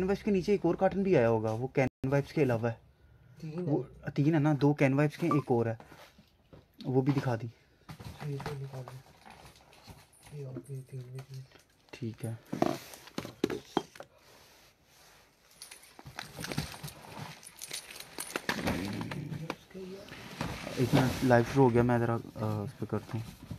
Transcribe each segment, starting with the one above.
can wipes के नीचे एक और कार्टन भी आया होगा वो कैन वाइप्स के अलावा है वो तीन है ना दो कैन वाइप्स के एक और है वो भी दिखा दी तो ठीक है इतना मिनट लाइव शुरू हो गया मैं ज़रा उस पर करता हूँ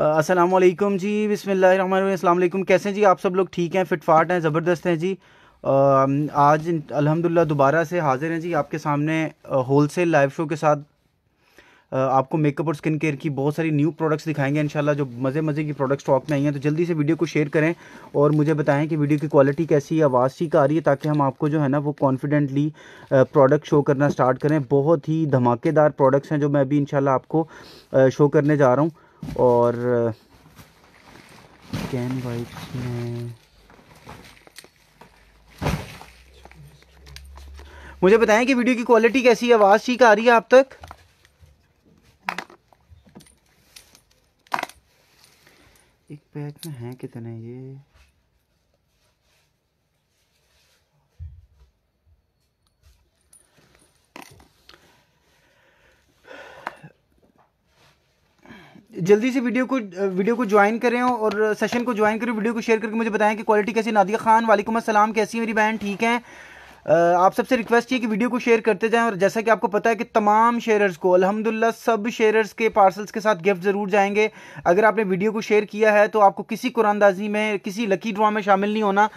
असलम जी बिसमीम अल्लाम कैसे जी आप सब लोग ठीक हैं फिटफाट हैं ज़बरदस्त हैं जी आज अल्हम्दुलिल्लाह दोबारा से हाज़िर हैं जी आपके सामने होल सेल लाइव शो के साथ आपको मेकअप और स्किन केयर की बहुत सारी न्यू प्रोडक्ट्स दिखाएंगे इंशाल्लाह जो मज़े मज़े की प्रोडक्ट स्टॉक में आई हैं तो जल्दी से वीडियो को शेयर करें और मुझे बताएं कि वीडियो की क्वालिटी कैसी है आवाज़ ठीक आ रही है ताकि हम आपको जो है ना वो कॉन्फिडेंटली प्रोडक्ट शो करना स्टार्ट करें बहुत ही धमाकेदार प्रोडक्ट्स हैं जो मैं अभी इंशाल्लाह आपको शो करने जा रहा हूँ और कैन uh, वाइप्स में मुझे बताएं कि वीडियो की क्वालिटी कैसी है आवाज़ ठीक आ रही है आप तक एक पैक में है कितने ये जल्दी से वीडियो को वीडियो को ज्वाइन करें और सेशन को ज्वाइन करें वीडियो को शेयर करके मुझे बताएं कि क्वालिटी कैसी नादिया खान वालेकुम असलम कैसी है मेरी बहन ठीक है आप सबसे रिक्वेस्ट ये कि वीडियो को शेयर करते जाएं और जैसा कि आपको पता है कि तमाम शेयरर्स को अल्हम्दुलिल्लाह सब शेयरर्स के पार्सल्स के साथ गिफ्ट ज़रूर जाएंगे अगर आपने वीडियो को शेयर किया है तो आपको किसी कुरानदाजी में किसी लकी ड्रा में शामिल नहीं होना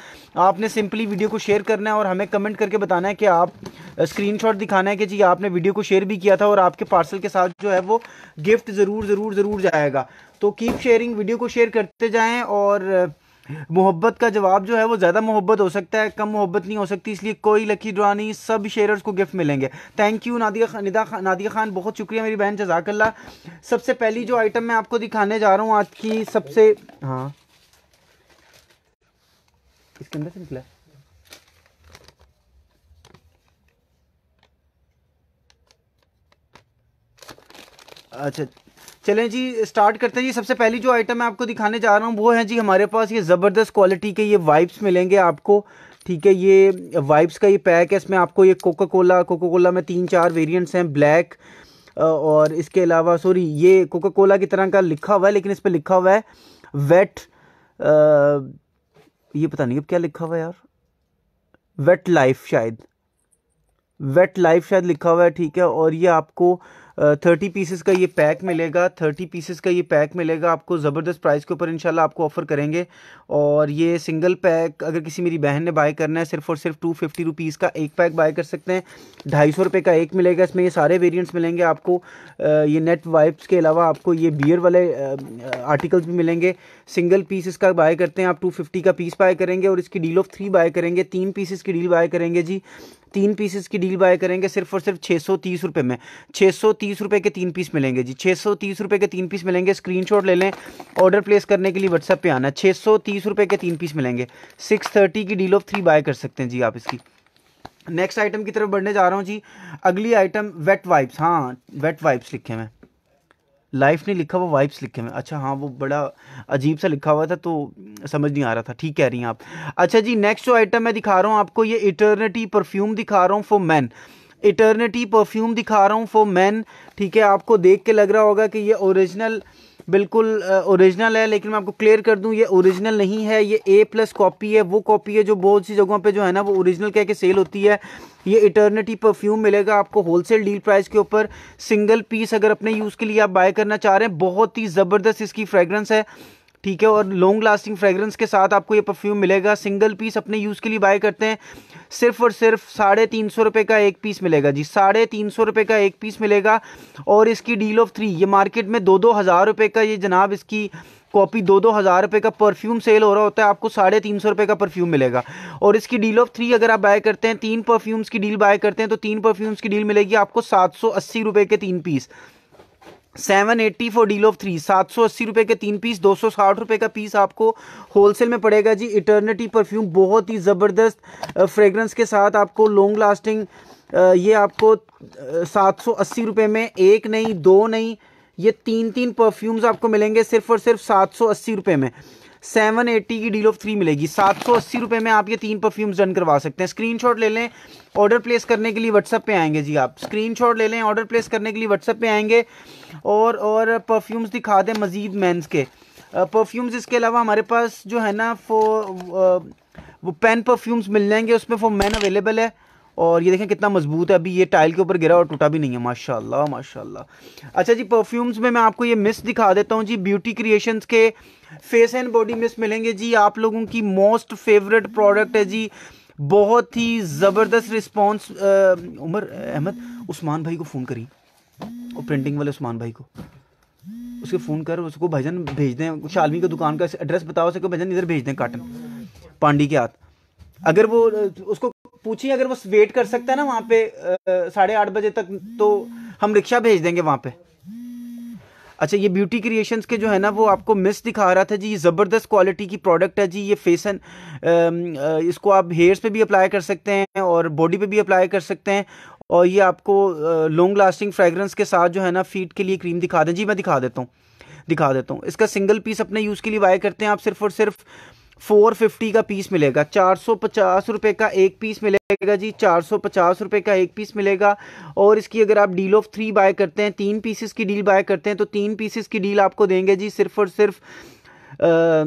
आपने सिंपली वीडियो को शेयर करना है और हमें कमेंट करके बताना है कि आप स्क्रीन दिखाना है कि जी आपने वीडियो को शेयर भी किया था और आपके पार्सल के साथ जो है वो गिफ्ट ज़रूर ज़रूर ज़रूर जाएगा तो कीप शेयरिंग वीडियो को शेयर करते जाएँ और मोहब्बत का जवाब जो है वो ज़्यादा मोहब्बत हो सकता है कम मोहब्बत नहीं हो सकती इसलिए कोई लकी ड्रा नहीं सब शेयर को गिफ्ट मिलेंगे थैंक यू नादिया खा, निदा खा, नादिया खान बहुत शुक्रिया मेरी बहन जजाकल्ला सबसे पहली जो आइटम मैं आपको दिखाने जा रहा हूँ आज की सबसे हाँ इसके अंदर से निकला अच्छा चलें जी स्टार्ट करते हैं जी सबसे पहली जो आइटम मैं आपको दिखाने जा रहा हूँ वो है जी हमारे पास ये ज़बरदस्त क्वालिटी के ये वाइप्स मिलेंगे आपको ठीक है ये वाइप्स का ये पैक है इसमें आपको ये कोका कोला कोका कोला में तीन चार वेरिएंट्स हैं ब्लैक और इसके अलावा सॉरी ये कोका कोला की तरह का लिखा हुआ है लेकिन इस पर लिखा हुआ है वेट आ, ये पता नहीं अब क्या लिखा हुआ है यार वेट लाइफ शायद वेट लाइफ शायद लिखा हुआ है ठीक है और ये आपको थर्टी पीसेस का ये पैक मिलेगा थर्टी पीसेस का ये पैक मिलेगा आपको ज़बरदस्त प्राइस के ऊपर इंशाल्लाह आपको ऑफ़र करेंगे और ये सिंगल पैक अगर किसी मेरी बहन ने बाय करना है सिर्फ और सिर्फ टू फिफ्टी रुपीज़ का एक पैक बाय कर सकते हैं ढाई सौ रुपये का एक मिलेगा इसमें ये सारे वेरियंट्स मिलेंगे आपको ये नेट वाइप्स के अलावा आपको ये बियर वाले आर्टिकल्स भी मिलेंगे सिंगल पीस इसका बाय करते हैं आप टू फिफ्टी का पीस बाय करेंगे और इसकी डील ऑफ थ्री बाय करेंगे तीन पीसेस की डील बाय करेंगे जी तीन पीसेस की डील बाय करेंगे सिर्फ और सिर्फ छः सौ तीस रुपये में छः सौ तीस रुपये के तीन पीस मिलेंगे जी छः सौ तीस रुपये के तीन पीस मिलेंगे स्क्रीनशॉट ले लें ऑर्डर प्लेस करने के लिए व्हाट्सएप पे आना छः सौ तीस रुपये के तीन पीस मिलेंगे सिक्स थर्टी की डील ऑफ थ्री बाय कर सकते हैं जी आप इसकी नेक्स्ट आइटम की तरफ बढ़ने जा रहा हूँ जी अगली आइटम वेट वाइप्स हाँ वेट वाइप्स लिखे हैं लाइफ ने लिखा हुआ वाइप्स लिखे हुए अच्छा हाँ वो बड़ा अजीब सा लिखा हुआ था तो समझ नहीं आ रहा था ठीक कह रही हैं आप अच्छा जी नेक्स्ट जो आइटम मैं दिखा रहा हूँ आपको ये इटर्निटी परफ्यूम दिखा रहा हूँ फॉर मैन इटर्निटी परफ्यूम दिखा रहा हूँ फॉर मैन ठीक है आपको देख के लग रहा होगा कि ये ओरिजिनल बिल्कुल ओरिजिनल है लेकिन मैं आपको क्लियर कर दूं ये ओरिजिनल नहीं है ये ए प्लस कॉपी है वो कॉपी है जो बहुत सी जगहों पे जो है ना वो ओरिजिनल कह के सेल होती है ये इटर्निटी परफ्यूम मिलेगा आपको होलसेल डील प्राइस के ऊपर सिंगल पीस अगर अपने यूज़ के लिए आप बाय करना चाह रहे हैं बहुत ही ज़बरदस्त इसकी फ्रेगरेंस है ठीक है और लॉन्ग लास्टिंग फ्रेगरेंस के साथ आपको ये परफ्यूम मिलेगा सिंगल पीस अपने यूज़ के लिए बाय करते हैं सिर्फ और सिर्फ साढ़े तीन सौ रुपये का एक पीस मिलेगा जी साढ़े तीन सौ रुपये का एक पीस मिलेगा और इसकी डील ऑफ थ्री ये मार्केट में दो दो हज़ार रुपये का ये जनाब इसकी कॉपी दो दो हज़ार रुपये का परफ्यूम सेल हो रहा होता है आपको साढ़े तीन सौ रुपये का परफ्यूम मिलेगा और इसकी डील ऑफ थ्री अगर आप बाय करते हैं तीन परफ्यूम्स की डील बाय करते हैं तो तीन परफ्यूम्स की डील मिलेगी आपको सात सौ अस्सी रुपये के तीन piece seven eighty for deal of three सात सौ अस्सी रुपये के तीन पीस दो सौ साठ रुपये का पीस आपको होलसेल में पड़ेगा जी इटर्निटी परफ्यूम बहुत ही ज़बरदस्त फ्रेगरेंस के साथ आपको लॉन्ग लास्टिंग ये आपको सात सौ अस्सी रुपये में एक नहीं दो नहीं ये तीन तीन परफ्यूम्स आपको मिलेंगे सिर्फ और सिर्फ सात सौ अस्सी रुपये में सेवन एट्टी की डील ऑफ थ्री मिलेगी सात सौ अस्सी रुपये में आप ये तीन परफ्यूम्स डन करवा सकते हैं स्क्रीनशॉट ले लें ऑर्डर प्लेस करने के लिए व्हाट्सअप पे आएंगे जी आप स्क्रीनशॉट ले लें ऑर्डर प्लेस करने के लिए व्हाट्सअप पे आएंगे और और परफ्यूम्स दिखा दें मज़ीद मैंस के परफ्यूम्स इसके अलावा हमारे पास जो है ना फो वो पेन परफ्यूम्स मिल जाएंगे उसमें फो मैन अवेलेबल है और ये देखें कितना मजबूत है अभी ये टाइल के ऊपर गिरा और टूटा भी नहीं है माशाल्लाह माशाल्लाह अच्छा जी परफ्यूम्स में मैं आपको ये मिस दिखा देता हूँ जी ब्यूटी क्रिएशंस के फेस एंड बॉडी मिस्ट मिलेंगे जी आप लोगों की मोस्ट फेवरेट प्रोडक्ट है जी बहुत ही ज़बरदस्त रिस्पॉन्स उमर अहमद उस्मान भाई को फ़ोन करी और प्रिंटिंग वाले उस्मान भाई को उसके फ़ोन कर उसको भजन भेज दें शालमी की दुकान का एड्रेस बताओ उसको भजन इधर भेज दें काटन पांडी के हाथ अगर वो उसको पूछिए अगर वो वेट कर सकता है ना वहाँ पे साढ़े आठ बजे तक तो हम रिक्शा भेज देंगे वहाँ पे अच्छा ये ब्यूटी क्रिएशन के जो है ना वो आपको मिस दिखा रहा था जी ये ज़बरदस्त क्वालिटी की प्रोडक्ट है जी ये फेसन इसको आप हेयर्स पे भी अप्लाई कर सकते हैं और बॉडी पे भी अप्लाई कर सकते हैं और ये आपको लॉन्ग लास्टिंग फ्रेगरेंस के साथ जो है ना फीट के लिए क्रीम दिखा दें जी मैं दिखा देता हूँ दिखा देता हूँ इसका सिंगल पीस अपने यूज़ के लिए बाय करते हैं आप सिर्फ और सिर्फ फोर फिफ्टी का पीस मिलेगा चार सौ पचास रुपये का एक पीस मिलेगा जी चार सौ पचास रुपये का एक पीस मिलेगा और इसकी अगर आप डील ऑफ थ्री बाय करते हैं तीन पीसेस की डील बाय करते हैं तो तीन पीसेस की डील आपको देंगे जी सिर्फ और सिर्फ आ,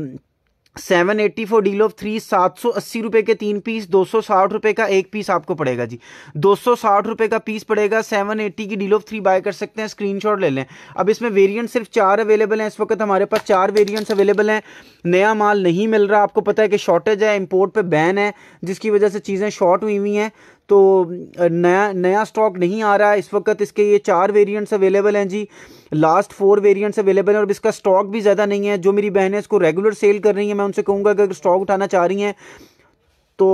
seven eighty for deal of three सात सौ अस्सी रुपये के तीन पीस दो सौ साठ रुपये का एक पीस आपको पड़ेगा जी दो सौ साठ रुपये का पीस पड़ेगा सेवन एट्टी की डील ऑफ थ्री बाय कर सकते हैं स्क्रीनशॉट ले लें अब इसमें वेरिएंट सिर्फ चार अवेलेबल हैं इस वक्त हमारे पास चार वेरिएंट्स अवेलेबल हैं नया माल नहीं मिल रहा आपको पता है कि शॉर्टेज है इम्पोर्ट पर बैन है जिसकी वजह से चीज़ें शॉर्ट हुई हुई हैं तो नया नया स्टॉक नहीं आ रहा है इस वक्त इसके ये चार वेरिएंट्स अवेलेबल हैं जी लास्ट फोर वेरिएंट्स अवेलेबल हैं और इसका स्टॉक भी ज़्यादा नहीं है जो मेरी बहनें इसको रेगुलर सेल कर रही हैं मैं उनसे कहूँगा अगर स्टॉक उठाना चाह रही हैं तो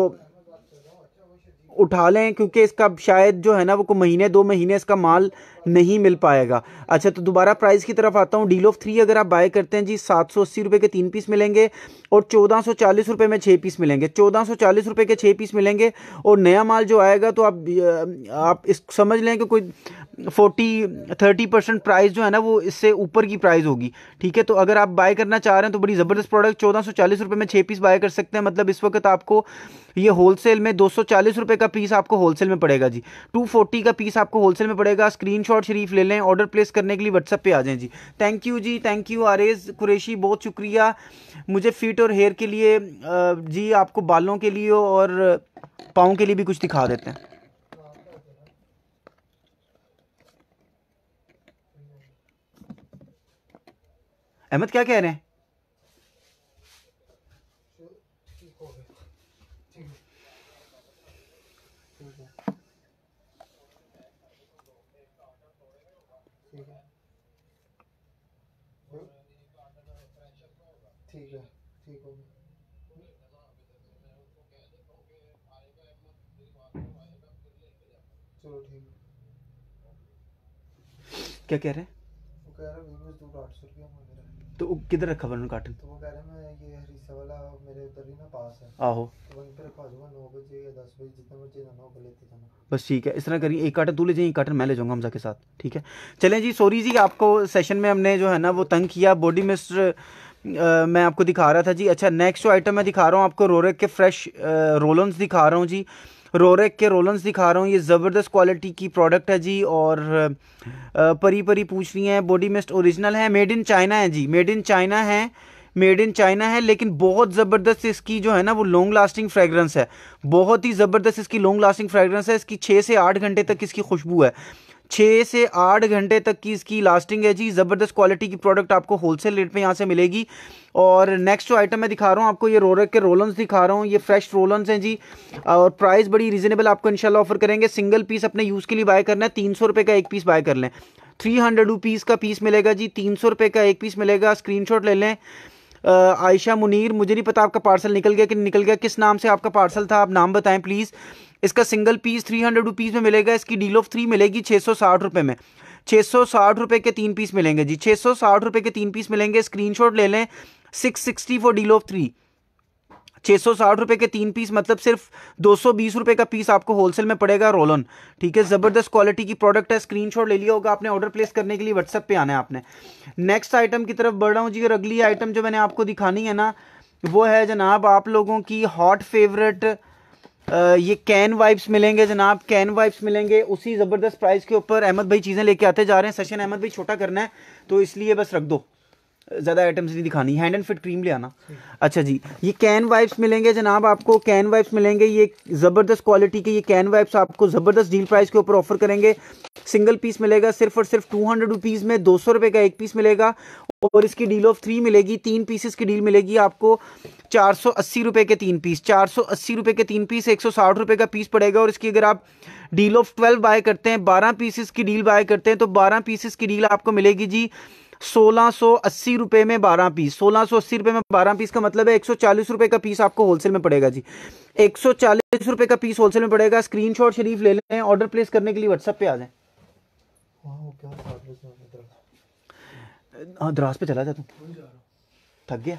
उठा लें क्योंकि इसका शायद जो है ना वो महीने दो महीने इसका माल नहीं मिल पाएगा अच्छा तो दोबारा प्राइस की तरफ आता हूँ डील ऑफ थ्री अगर आप बाय करते हैं जी सात सौ अस्सी रुपये के तीन पीस मिलेंगे और चौदह सौ चालीस रुपये में छः पीस मिलेंगे चौदह सौ चालीस रुपये के छः पीस मिलेंगे और नया माल जो आएगा तो आप आप इस समझ लें कि कोई फोर्टी थर्टी परसेंट प्राइस जो है ना वो इससे ऊपर की प्राइस होगी ठीक है तो अगर आप बाय करना चाह रहे हैं तो बड़ी ज़बरदस्त प्रोडक्ट चौदह सौ चालीस रुपये में छः पीस बाय कर सकते हैं मतलब इस वक्त आपको ये होलसेल में दो सौ चालीस रुपये का पीस आपको होलसेल में पड़ेगा जी टू फोर्टी का पीस आपको होलसेल में पड़ेगा स्क्रीन शॉट शरीफ ले लें ऑर्डर प्लेस करने के लिए व्हाट्सअप पर आ जाएँ जी थैंक यू जी थैंक यू आरेज कुरेशी बहुत शुक्रिया मुझे फिट और हेयर के लिए जी आपको बालों के लिए और पाँव के लिए भी कुछ दिखा देते हैं अहमद क्या कह रहे हैं क्या कह रहे हैं तो किधर रखा उन्होंने कार्टन तो वो कह रहे मैं ये हरीसा वाला मेरे उधर ही ना पास है आहो तो वहीं पे रखा दूंगा नौ बजे या दस बजे जितना मुझे जाना होगा लेते जाना बस ठीक है इस तरह करिए एक कार्टन तू ले जाइए एक कार्टन मैं ले जाऊंगा हमजा के साथ ठीक है चलें जी सॉरी जी आपको सेशन में हमने जो है ना वो तंग किया बॉडी मिस्टर Uh, मैं आपको दिखा रहा था जी अच्छा नेक्स्ट जो आइटम मैं दिखा रहा हूँ आपको रोरेक के फ्रेश रोलन्स दिखा रहा हूँ जी रोरेक के रोलन्स दिखा रहा हूँ ये ज़बरदस्त क्वालिटी की प्रोडक्ट है जी और परी परी पूछ रही हैं बॉडी मिस्ट ओरिजिनल है मेड इन चाइना है जी मेड इन चाइना है मेड इन चाइना है लेकिन बहुत ज़बरदस्त इसकी जो है ना वो लॉन्ग लास्टिंग फ्रेगरेंस है बहुत ही ज़बरदस्त इसकी लॉन्ग लास्टिंग फ्रेगरेंस है इसकी छः से आठ घंटे तक इसकी खुशबू है छः से आठ घंटे तक की इसकी लास्टिंग है जी ज़बरदस्त क्वालिटी की प्रोडक्ट आपको होलसेल रेट पे यहाँ से मिलेगी और नेक्स्ट जो आइटम मैं दिखा रहा हूँ आपको ये रोरक के रोलन्स दिखा रहा हूँ ये फ्रेश रोलन्स हैं जी और प्राइस बड़ी रीजनेबल आपको इनशाला ऑफर करेंगे सिंगल पीस अपने यूज़ के लिए बाय करना है तीन सौ रुपये का एक पीस बाय कर लें थ्री हंड्रेड रुपीज़ का पीस मिलेगा जी तीन सौ रुपये का एक पीस मिलेगा स्क्रीनशॉट ले लें आयशा मुनीर मुझे नहीं पता आपका पार्सल निकल गया कि निकल गया किस नाम से आपका पार्सल था आप नाम बताएं प्लीज़ इसका single piece three hundred rupees में मिलेगा इसकी डील ऑफ थ्री मिलेगी छः सौ साठ रुपये में छः सौ साठ रुपये के तीन पीस मिलेंगे जी छः सौ साठ रुपये के तीन पीस मिलेंगे स्क्रीनशॉट ले लें six sixty for deal of three छः सौ साठ रुपये के तीन पीस मतलब सिर्फ दो सौ बीस रुपये का पीस आपको होलसेल में पड़ेगा रोल ऑन ठीक है ज़बरदस्त क्वालिटी की प्रोडक्ट है स्क्रीनशॉट ले लिया होगा आपने ऑर्डर प्लेस करने के लिए व्हाट्सअप पे आना है आपने नेक्स्ट आइटम की तरफ बढ़ रहा हूँ जी और अगली आइटम जो मैंने आपको दिखानी है ना वो है जनाब आप लोगों की हॉट फेवरेट ये कैन वाइप्स मिलेंगे जनाब कैन वाइप्स मिलेंगे उसी ज़बरदस्त प्राइस के ऊपर अहमद भाई चीज़ें लेके आते जा रहे हैं सेशन अहमद भाई छोटा करना है तो इसलिए बस रख दो ज़्यादा आइटम्स नहीं दिखानी हैंड एंड फिट क्रीम ले आना अच्छा जी ये कैन वाइप्स मिलेंगे जनाब आपको कैन वाइप्स मिलेंगे ये ज़बरदस्त क्वालिटी के ये कैन वाइप्स आपको ज़बरदस्त डील प्राइस के ऊपर ऑफर करेंगे सिंगल पीस मिलेगा सिर्फ और सिर्फ टू हंड्रेड रुपीज़ में दो सौ रुपए का एक पीस मिलेगा और इसकी डील ऑफ थ्री मिलेगी तीन पीसेस की डील मिलेगी आपको चार सौ अस्सी रुपये के तीन पीस चार सौ अस्सी रुपये के तीन पीस एक सौ साठ रुपये का पीस पड़ेगा और इसकी अगर आप डील ऑफ ट्वेल्व बाय करते हैं बारह पीसेस की डील बाय करते हैं तो बारह पीसेस की डील आपको मिलेगी जी सोलह सौ अस्सी रुपये में बारह पीस सोलह सौ अस्सी रुपये में बारह पीस का मतलब है एक सौ चालीस रुपये का पीस आपको होलसेल में पड़ेगा जी एक सौ चालीस रुपये का पीस होलसेल में पड़ेगा स्क्रीनशॉट शरीफ ले लें ऑर्डर प्लेस करने के लिए व्हाट्सअप पे आ जाए हाँ द्रास पे चला जा तू थक गया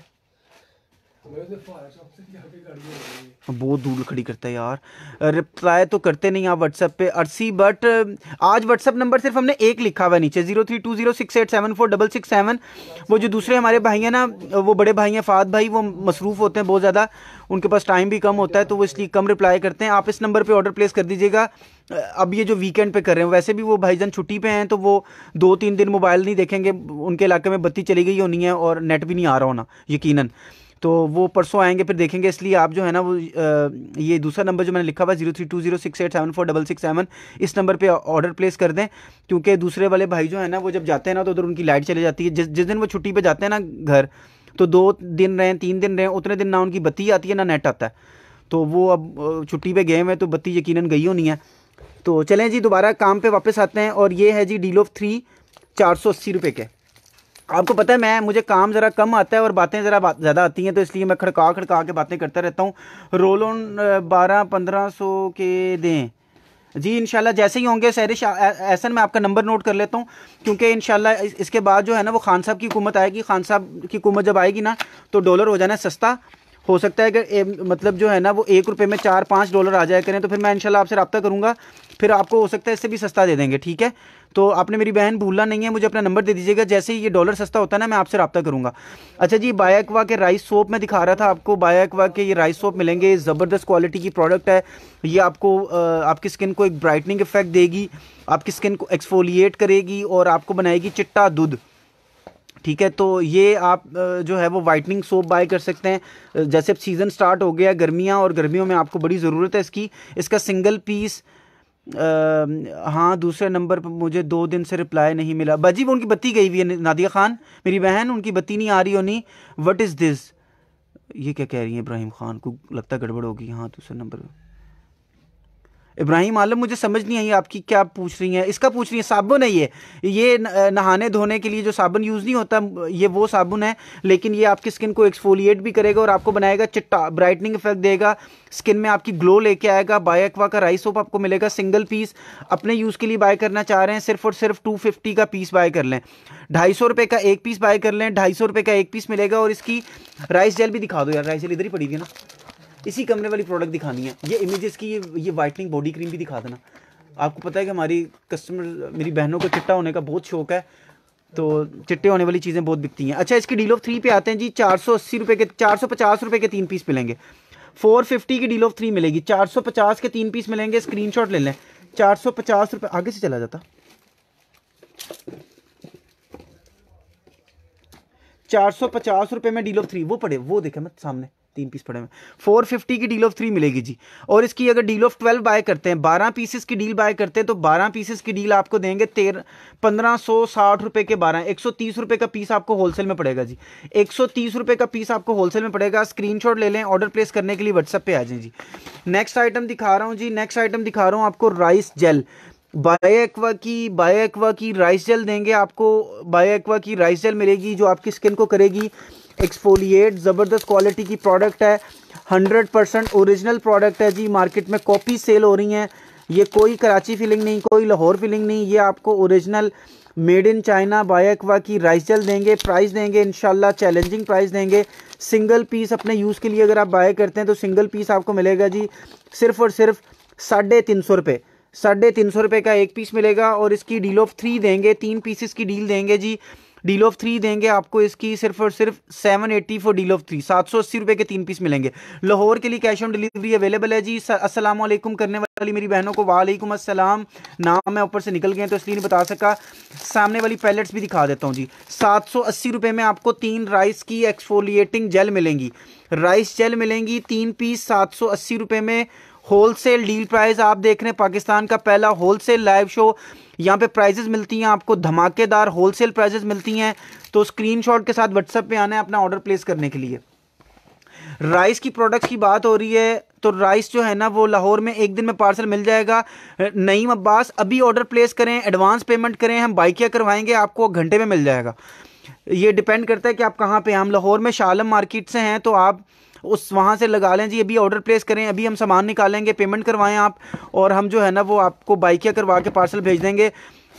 बहुत दूर खड़ी करता है यार रिप्लाई तो करते नहीं आप व्हाट्सएप पे अरसी बट आज व्हाट्सएप नंबर सिर्फ हमने एक लिखा हुआ नीचे zero three two zero six eight seven four double six seven वो जो दूसरे हमारे भाई हैं ना वो बड़े भाई हैं फाद भाई वो मसरूफ़ होते हैं बहुत ज़्यादा उनके पास टाइम भी कम होता है तो वो इसलिए कम रिप्लाई करते हैं आप इस नंबर पर ऑर्डर प्लेस कर दीजिएगा अब ये जो वीकेंड पे कर रहे हैं वैसे भी वो भाईजान छुट्टी पे हैं तो वो दो तीन दिन मोबाइल नहीं देखेंगे उनके इलाके में बत्ती चली गई होनी है और नेट भी नहीं आ रहा होना यकीनन तो वो परसों आएंगे फिर देखेंगे इसलिए आप जो है ना वो ये दूसरा नंबर जो मैंने लिखा हुआ zero three two zero six eight seven four double six seven इस नंबर पे ऑर्डर प्लेस कर दें क्योंकि दूसरे वाले भाई जो है ना वो जब जाते हैं ना तो उधर उनकी लाइट चली जाती है जिस जिस दिन वो छुट्टी पर जाते हैं ना घर तो दो दिन रहें तीन दिन रहें उतने दिन ना उनकी बत्ती आती है ना नेट आता है तो वो अब छुट्टी पर गए हुए हैं तो बत्ती यकीन गई होनी है तो चलें जी दोबारा काम पर वापस आते हैं और ये है जी डील ऑफ थ्री चार सौ अस्सी रुपये के आपको पता है मैं मुझे काम ज़रा कम आता है और बातें ज़रा बात ज़्यादा आती हैं तो इसलिए मैं खड़का खड़का के बातें करता रहता हूँ रोल ऑन बारह पंद्रह सौ के दें जी इनशाला जैसे ही होंगे सहरिश ऐसा मैं आपका नंबर नोट कर लेता हूँ क्योंकि इनशाला इसके बाद जो है ना वो खान साहब की हुकूमत आएगी खान साहब की हुकूमत जब आएगी ना तो डॉलर हो जाना सस्ता हो सकता है कि मतलब जो है ना वो एक रुपये में चार पाँच डॉलर आ जाया करें तो फिर मैं इनशाला आपसे रब्ता करूँगा फिर आपको हो सकता है इससे भी सस्ता दे देंगे ठीक है तो आपने मेरी बहन भूलना नहीं है मुझे अपना नंबर दे दीजिएगा जैसे ही ये डॉलर सस्ता होता है ना मैं आपसे रब्ता करूँगा अच्छा जी बायाकवा के राइस सोप मैं दिखा रहा था आपको बायाकवा के ये राइस सोप मिलेंगे ज़बरदस्त क्वालिटी की प्रोडक्ट है ये आपको आपकी स्किन को एक ब्राइटनिंग इफेक्ट देगी आपकी स्किन को एक्सफोलिएट करेगी और आपको बनाएगी चिट्टा दूध ठीक है तो ये आप जो है वो वाइटनिंग सोप बाय कर सकते हैं जैसे अब सीज़न स्टार्ट हो गया गर्मियाँ और गर्मियों में आपको बड़ी ज़रूरत है इसकी इसका सिंगल पीस आ, हाँ दूसरे नंबर पर मुझे दो दिन से रिप्लाई नहीं मिला बाजी वो उनकी बत्ती गई हुई है नादिया खान मेरी बहन उनकी बत्ती नहीं आ रही होनी वट इज़ दिस ये क्या कह रही है इब्राहिम खान को लगता गड़बड़ होगी हाँ दूसरे नंबर पर इब्राहिम आलम मुझे समझ नहीं आई आपकी क्या पूछ रही हैं इसका पूछ रही हैं साबुन है ये ये नहाने धोने के लिए जो साबुन यूज़ नहीं होता ये वो साबुन है लेकिन ये आपकी स्किन को एक्सफोलिएट भी करेगा और आपको बनाएगा चिट्टा ब्राइटनिंग इफेक्ट देगा स्किन में आपकी ग्लो लेके आएगा बायकवा का राइस सोप आपको मिलेगा सिंगल पीस अपने यूज़ के लिए बाय करना चाह रहे हैं सिर्फ और सिर्फ टू फिफ्टी का पीस बाय कर लें ढाई सौ रुपये का एक पीस बाय कर लें ढाई सौ रुपये का एक पीस मिलेगा और इसकी राइस जेल भी दिखा दो यार राइस जेल इधर ही पड़ी थी ना इसी कमरे वाली प्रोडक्ट दिखानी है ये इमेजेस की ये ये वाइटनिंग बॉडी क्रीम भी दिखा देना आपको पता है कि हमारी कस्टमर मेरी बहनों को चिट्टा होने का बहुत शौक है तो चिट्टे होने वाली चीज़ें बहुत बिकती हैं अच्छा इसकी डील ऑफ थ्री पे आते हैं जी चार सौ अस्सी रुपये के चार सौ पचास रुपये के तीन पीस मिलेंगे फोर फिफ्टी की डील ऑफ थ्री मिलेगी चार सौ पचास के तीन पीस मिलेंगे स्क्रीन शॉट ले लें चार सौ पचास रुपये आगे से चला जाता चार सौ पचास रुपये में डील ऑफ थ्री वो पड़े वो देखे मैं सामने तीन पीस पड़े हुए फोर फिफ्टी की डील ऑफ थ्री मिलेगी जी और इसकी अगर डील ऑफ ट्वेल्व बाय करते हैं बारह पीसेस की डील बाय करते हैं तो बारह पीसेस की डील आपको देंगे तेरह पंद्रह सौ साठ रुपए के बारह एक सौ तीस रुपए का पीस आपको होलसेल में पड़ेगा जी एक सौ तीस रुपए का पीस आपको होलसेल में पड़ेगा स्क्रीन ले लें ऑर्डर प्लेस करने के लिए व्हाट्सअप पे आ जाए जी नेक्स्ट आइटम दिखा रहा हूँ जी नेक्स्ट आइटम दिखा रहा हूँ आपको राइस जेल बायोएक्वा की बायोक्वा की राइस जेल देंगे आपको बायोक्वा की राइस जेल मिलेगी जो आपकी स्किन को करेगी एक्सपोलिएट ज़बरदस्त क्वालिटी की प्रोडक्ट है हंड्रेड परसेंट औरिजिनल प्रोडक्ट है जी मार्केट में कॉपी सेल हो रही हैं ये कोई कराची फीलिंग नहीं कोई लाहौर फीलिंग नहीं ये आपको ओरिजिनल मेड इन चाइना बायकवा की राइस जल देंगे प्राइस देंगे इन चैलेंजिंग प्राइस देंगे सिंगल पीस अपने यूज़ के लिए अगर आप बाय करते हैं तो सिंगल पीस आपको मिलेगा जी सिर्फ और सिर्फ साढ़े तीन सौ रुपये साढ़े तीन सौ रुपये का एक पीस मिलेगा और इसकी डील ऑफ थ्री देंगे तीन पीसेस की डील देंगे जी डील ऑफ थ्री देंगे आपको इसकी सिर्फ और सिर्फ seven eighty for deal of three सात सौ अस्सी रुपये के तीन पीस मिलेंगे लाहौर के लिए कैश ऑन डिलीवरी अवेलेबल है जी असलम करने वाली मेरी बहनों को वालेकुम असलम नाम मैं ऊपर से निकल गए तो इसलिए नहीं बता सका सामने वाली पैलेट्स भी दिखा देता हूँ जी सात सौ अस्सी रुपये में आपको तीन राइस की एक्सफोलिएटिंग जेल मिलेंगी राइस जेल मिलेंगी तीन पीस सात सौ अस्सी रुपये में होलसेल डील प्राइस आप देख रहे हैं पाकिस्तान का पहला होलसेल लाइव शो यहाँ पे प्राइजेज़ मिलती हैं आपको धमाकेदार होलसेल प्राइजेज़ मिलती हैं तो स्क्रीनशॉट के साथ व्हाट्सएप पे आना है अपना ऑर्डर प्लेस करने के लिए राइस की प्रोडक्ट्स की बात हो रही है तो राइस जो है ना वो लाहौर में एक दिन में पार्सल मिल जाएगा नईम अब्बास अभी ऑर्डर प्लेस करें एडवांस पेमेंट करें हम बाइकिया करवाएंगे आपको घंटे में मिल जाएगा ये डिपेंड करता है कि आप कहाँ पे हम लाहौर में शालम मार्केट से हैं तो आप उस वहाँ से लगा लें जी अभी ऑर्डर प्लेस करें अभी हम सामान निकालेंगे पेमेंट करवाएं आप और हम जो है ना वो आपको बाइकिया करवा के पार्सल भेज देंगे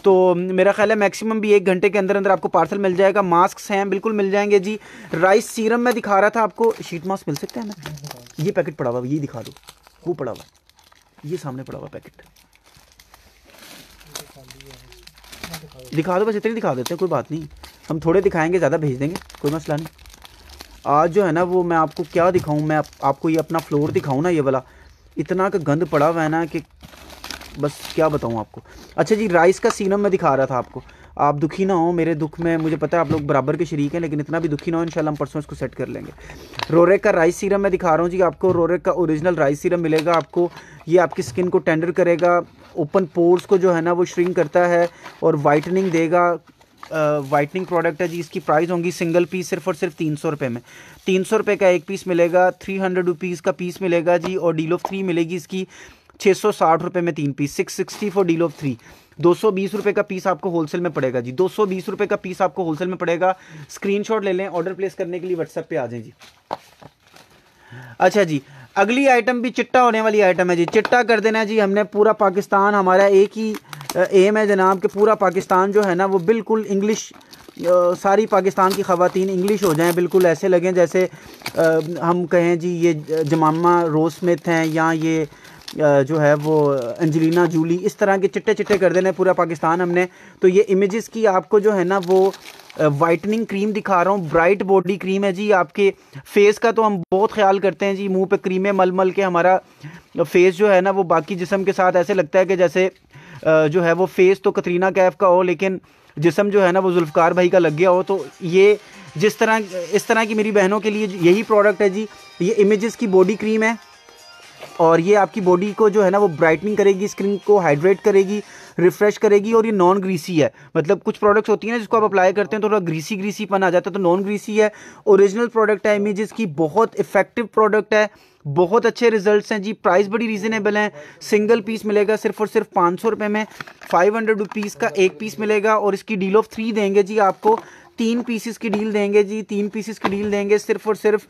तो मेरा ख्याल है मैक्सिमम भी एक घंटे के अंदर अंदर आपको पार्सल मिल जाएगा मास्क हैं बिल्कुल मिल जाएंगे जी राइस सीरम मैं दिखा रहा था आपको शीट मास्क मिल सकता है ना ये पैकेट पड़ा हुआ ये दिखा दो वो पड़ा हुआ ये सामने पड़ा हुआ पैकेट दिखा दो बस इतने दिखा देते हैं कोई बात नहीं हम थोड़े दिखाएंगे ज़्यादा भेज देंगे कोई मसला नहीं आज जो है ना वो मैं आपको क्या दिखाऊँ मैं आप, आपको ये अपना फ्लोर दिखाऊँ ना ये वाला इतना का गंद पड़ा हुआ है ना कि बस क्या बताऊँ आपको अच्छा जी राइस का सीनम मैं दिखा रहा था आपको आप दुखी ना हो मेरे दुख में मुझे पता है आप लोग बराबर के शरीक हैं लेकिन इतना भी दुखी ना हो इंशाल्लाह हम परसों इसको सेट कर लेंगे रोरेक का राइस सीरम मैं दिखा रहा हूँ जी आपको रोरेक का ओरिजिनल राइस सीरम मिलेगा आपको ये आपकी स्किन को टेंडर करेगा ओपन पोर्स को जो है ना वो श्रिंक करता है और वाइटनिंग देगा वाइटनिंग प्रोडक्ट है जी इसकी प्राइस होंगी सिंगल पीस सिर्फ और सिर्फ तीन सौ रुपये में तीन सौ रुपये का एक पीस मिलेगा थ्री हंड्रेड रुपीज़ का पीस मिलेगा जी और डील ऑफ थ्री मिलेगी इसकी छः सौ साठ रुपये में तीन piece six sixty for deal of three दो सौ बीस रुपये का पीस आपको होलसेल में पड़ेगा जी दो सौ बीस रुपये का पीस आपको होलसेल में पड़ेगा स्क्रीन शॉट ले लें ऑर्डर प्लेस करने के लिए व्हाट्सएप पे आ जाए जी अच्छा जी अगली आइटम भी चिट्टा होने वाली आइटम है जी चिट्टा कर देना है जी हमने पूरा पाकिस्तान हमारा एक ही एम है जनाब कि पूरा पाकिस्तान जो है ना वो बिल्कुल इंग्लिश सारी पाकिस्तान की ख़वान इंग्लिश हो जाएं बिल्कुल ऐसे लगें जैसे आ, हम कहें जी ये जमामा रोज स्मिथ हैं या ये जो है वो अंजलिना जूली इस तरह के चिट्टे चिट्टे कर देने पूरा पाकिस्तान हमने तो ये इमेजेस की आपको जो है ना वो वाइटनिंग क्रीम दिखा रहा हूँ ब्राइट बॉडी क्रीम है जी आपके फेस का तो हम बहुत ख्याल करते हैं जी मुंह पे क्रीमें मल मल के हमारा फेस जो है ना वो बाकी जिसम के साथ ऐसे लगता है कि जैसे जो है वो फेस तो कतरीना कैफ का हो लेकिन जिसम जो है ना वो जुल्फकार भाई का लग गया हो तो ये जिस तरह इस तरह की मेरी बहनों के लिए यही प्रोडक्ट है जी ये इमेजेस की बॉडी क्रीम है और ये आपकी बॉडी को जो है ना वो ब्राइटनिंग करेगी स्किन को हाइड्रेट करेगी रिफ्रेश करेगी और ये नॉन ग्रीसी है मतलब कुछ प्रोडक्ट्स होती हैं जिसको आप अप्लाई करते हैं तो थोड़ा ग्रीसी ग्रीसी पन आ जाता है तो नॉन ग्रीसी है ओरिजिनल प्रोडक्ट है इमेजेस की बहुत इफेक्टिव प्रोडक्ट है बहुत अच्छे रिजल्ट्स हैं जी प्राइस बड़ी रीजनेबल है सिंगल पीस मिलेगा सिर्फ और सिर्फ पाँच सौ रुपये में फाइव हंड्रेड रुपीज़ का एक पीस मिलेगा और इसकी डील ऑफ थ्री देंगे जी आपको तीन पीसेस की डील देंगे जी तीन पीसेस की डील देंगे सिर्फ और सिर्फ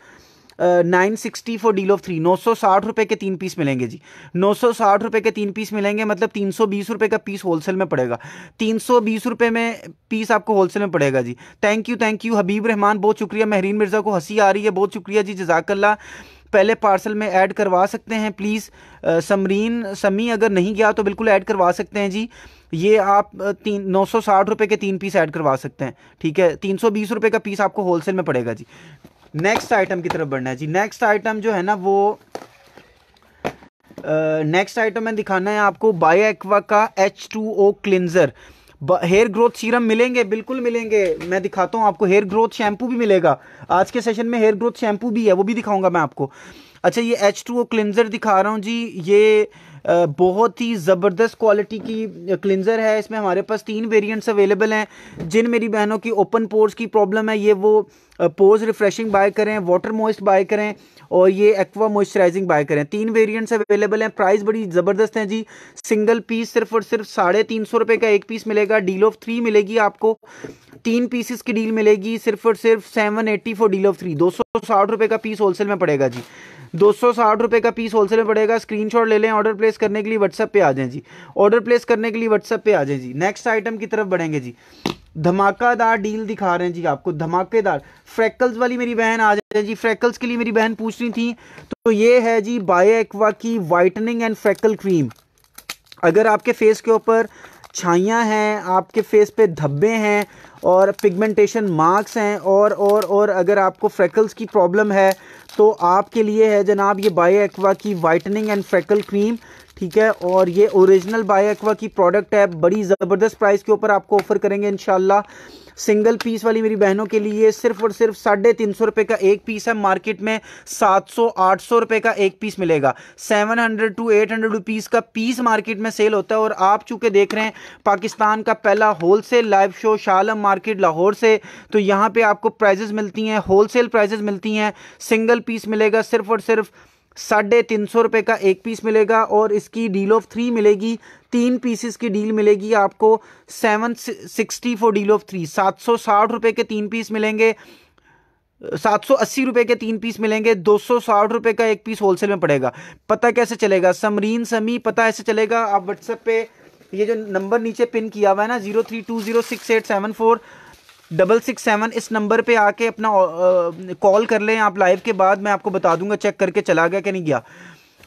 nine sixty for deal of three नौ सौ साठ रुपये के तीन पीस मिलेंगे जी नौ सौ साठ रुपये के तीन पीस मिलेंगे मतलब तीन सौ बीस रुपये का पीस होलसेल में पड़ेगा तीन सौ बीस रुपये में पीस आपको होलसेल में पड़ेगा जी thank you thank you Habib Rehman बहुत शुक्रिया महरीन मिर्ज़ा को हंसी आ रही है बहुत शुक्रिया जी जजाकल्ला पहले पार्सल में ऐड करवा सकते हैं प्लीज़ समरीन समी अगर नहीं गया तो बिल्कुल ऐड करवा सकते हैं जी ये आप तीन नौ सौ साठ रुपये के तीन पीस ऐड करवा सकते हैं ठीक है तीन सौ बीस रुपये का पीस आपको होलसेल में पड़ेगा जी नेक्स्ट आइटम की तरफ बढ़ना है जी नेक्स्ट आइटम जो है ना वो नेक्स्ट आइटम में दिखाना है आपको बायो एक्वा का H two O cleanser hair growth serum मिलेंगे बिल्कुल मिलेंगे मैं दिखाता हूँ आपको हेयर ग्रोथ शैम्पू भी मिलेगा आज के सेशन में हेयर ग्रोथ शैम्पू भी है वो भी दिखाऊंगा मैं आपको अच्छा ये एच टू ओ क्लिनजर दिखा रहा हूँ जी ये बहुत ही ज़बरदस्त क्वालिटी की क्लिनज़र है इसमें हमारे पास तीन वेरिएंट्स अवेलेबल हैं जिन मेरी बहनों की ओपन पोर्स की प्रॉब्लम है ये वो पोर्स रिफ्रेशिंग बाय करें वाटर मोइस्ट बाय करें और ये एक्वा मॉइस्चराइजिंग बाय करें तीन वेरिएंट्स अवेलेबल हैं प्राइस बड़ी ज़बरदस्त हैं जी सिंगल पीस सिर्फ और सिर्फ साढ़े तीन सौ रुपये का एक पीस मिलेगा डील ऑफ थ्री मिलेगी आपको तीन पीसेस की डील मिलेगी सिर्फ और सिर्फ seven eighty for deal of three दो सौ साठ रुपये का पीस होलसेल में पड़ेगा जी दो सौ साठ रुपए का पीस होलसेल में पड़ेगा स्क्रीनशॉट ले लें ऑर्डर प्लेस करने के लिए व्हाट्सएप पे आ जाएं जी ऑर्डर प्लेस करने के लिए व्हाट्सएप पे आ जाएं जी नेक्स्ट आइटम की तरफ बढ़ेंगे जी धमाकादार डील दिखा रहे हैं जी आपको धमाकेदार फ्रैकल्स वाली मेरी बहन आ जाए जी फ्रैकल्स के लिए मेरी बहन पूछ रही थी तो ये है जी बायोक्वा की वाइटनिंग एंड फ्रैकल क्रीम अगर आपके फेस के ऊपर छाइयाँ हैं आपके फेस पे धब्बे हैं और पिगमेंटेशन मार्क्स हैं और और और अगर आपको फ्रेकल्स की प्रॉब्लम है तो आपके लिए है जनाब ये बायो एक्वा की वाइटनिंग एंड फ्रेकल क्रीम ठीक है और ये ओरिजिनल बायो एक्वा की प्रोडक्ट है बड़ी ज़बरदस्त प्राइस के ऊपर आपको ऑफ़र करेंगे इन सिंगल पीस वाली मेरी बहनों के लिए सिर्फ और सिर्फ साढ़े तीन सौ रुपये का एक पीस है मार्केट में सात सौ आठ सौ रुपये का एक पीस मिलेगा seven hundred to eight hundred rupees का पीस मार्केट में सेल होता है और आप चूँकि देख रहे हैं पाकिस्तान का पहला wholesale live show Shah Alam market Lahore से तो यहाँ पर आपको प्राइजेज़ मिलती हैं होलसेल प्राइजेज़ मिलती हैं सिंगल पीस मिलेगा सिर्फ और सिर्फ साढ़े तीन सौ रुपये का एक पीस मिलेगा और इसकी डील ऑफ थ्री मिलेगी तीन पीसेस की डील मिलेगी आपको seven sixty for deal of three सात सौ साठ रुपये के तीन पीस मिलेंगे सात सौ अस्सी रुपये के तीन पीस मिलेंगे दो सौ साठ रुपये का एक पीस होलसेल में पड़ेगा पता कैसे चलेगा समरीन समी पता ऐसे चलेगा आप व्हाट्सएप पे ये जो नंबर नीचे पिन किया हुआ है ना zero three two zero six eight seven four double six seven इस नंबर पे आके अपना कॉल कर लें आप लाइव के बाद मैं आपको बता दूंगा चेक करके चला गया कि नहीं गया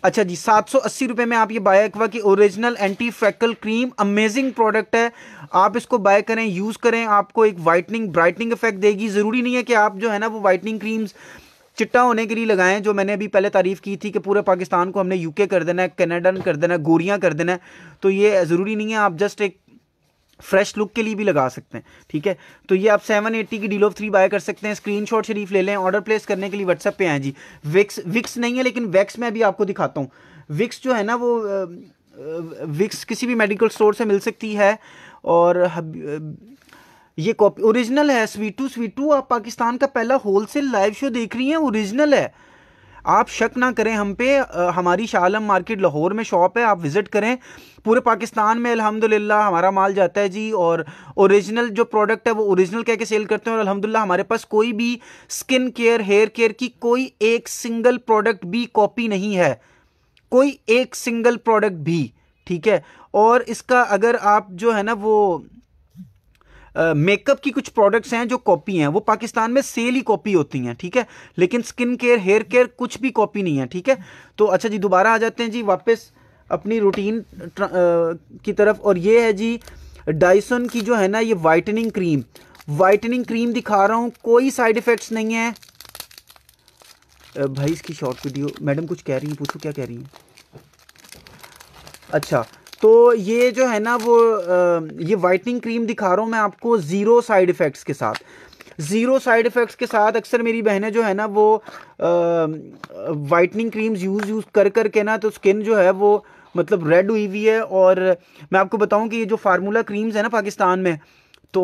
अच्छा जी सात सौ अस्सी रुपये में आप ये बाय एक्वा की original anti freckle cream amazing product है आप इसको बाय करें यूज़ करें आपको एक वाइटनिंग ब्राइटनिंग इफेक्ट देगी ज़रूरी नहीं है कि आप जो है ना वो वाइटनिंग क्रीम्स चिट्टा होने के लिए लगाएं जो मैंने अभी पहले तारीफ़ की थी कि पूरे पाकिस्तान को हमने यूके कर देना है कनाडन कर देना है गोरियाँ कर देना है तो ये ज़रूरी नहीं है आप जस्ट एक फ्रेश लुक के लिए भी लगा सकते हैं ठीक है तो ये आप 780 की डील ऑफ थ्री बाय कर सकते हैं स्क्रीनशॉट शरीफ ले लें ऑर्डर प्लेस करने के लिए व्हाट्सएप पे आए जी विक्स विक्स नहीं है लेकिन वैक्स मैं अभी आपको दिखाता हूँ विक्स जो है ना वो विक्स किसी भी मेडिकल स्टोर से मिल सकती है और ये कॉपी ओरिजिनल है स्वीटू स्वीटू आप पाकिस्तान का पहला होलसेल लाइव शो देख रही हैं ओरिजिनल है आप शक ना करें हम पे हमारी शालम मार्केट लाहौर में शॉप है आप विज़िट करें पूरे पाकिस्तान में अल्हम्दुलिल्लाह हमारा माल जाता है जी और ओरिजिनल जो प्रोडक्ट है वो ओरिजिनल कह के सेल करते हैं और अल्हम्दुलिल्लाह हमारे पास कोई भी स्किन केयर हेयर केयर की कोई एक सिंगल प्रोडक्ट भी कॉपी नहीं है कोई एक सिंगल प्रोडक्ट भी ठीक है और इसका अगर आप जो है ना वो मेकअप की कुछ प्रोडक्ट्स हैं जो कॉपी हैं वो पाकिस्तान में सेल ही कॉपी होती हैं ठीक है लेकिन स्किन केयर हेयर केयर कुछ भी कॉपी नहीं है ठीक है तो अच्छा जी दोबारा आ जाते हैं जी वापस अपनी रूटीन की तरफ और ये है जी डाइसन की जो है ना ये वाइटनिंग क्रीम वाइटनिंग क्रीम दिखा रहा हूँ कोई साइड इफ़ेक्ट्स नहीं है भाई इसकी शॉर्ट वीडियो मैडम कुछ कह रही हैं पूछो क्या कह रही हैं अच्छा तो ये जो है ना वो ये वाइटनिंग क्रीम दिखा रहा हूँ मैं आपको ज़ीरो साइड इफ़ेक्ट्स के साथ ज़ीरो साइड इफ़ेक्ट्स के साथ अक्सर मेरी बहनें जो है ना वो वाइटनिंग क्रीम्स यूज़ यूज़ कर कर के ना तो स्किन जो है वो मतलब रेड हुई हुई है और मैं आपको बताऊं कि ये जो फार्मूला क्रीम्स है ना पाकिस्तान में तो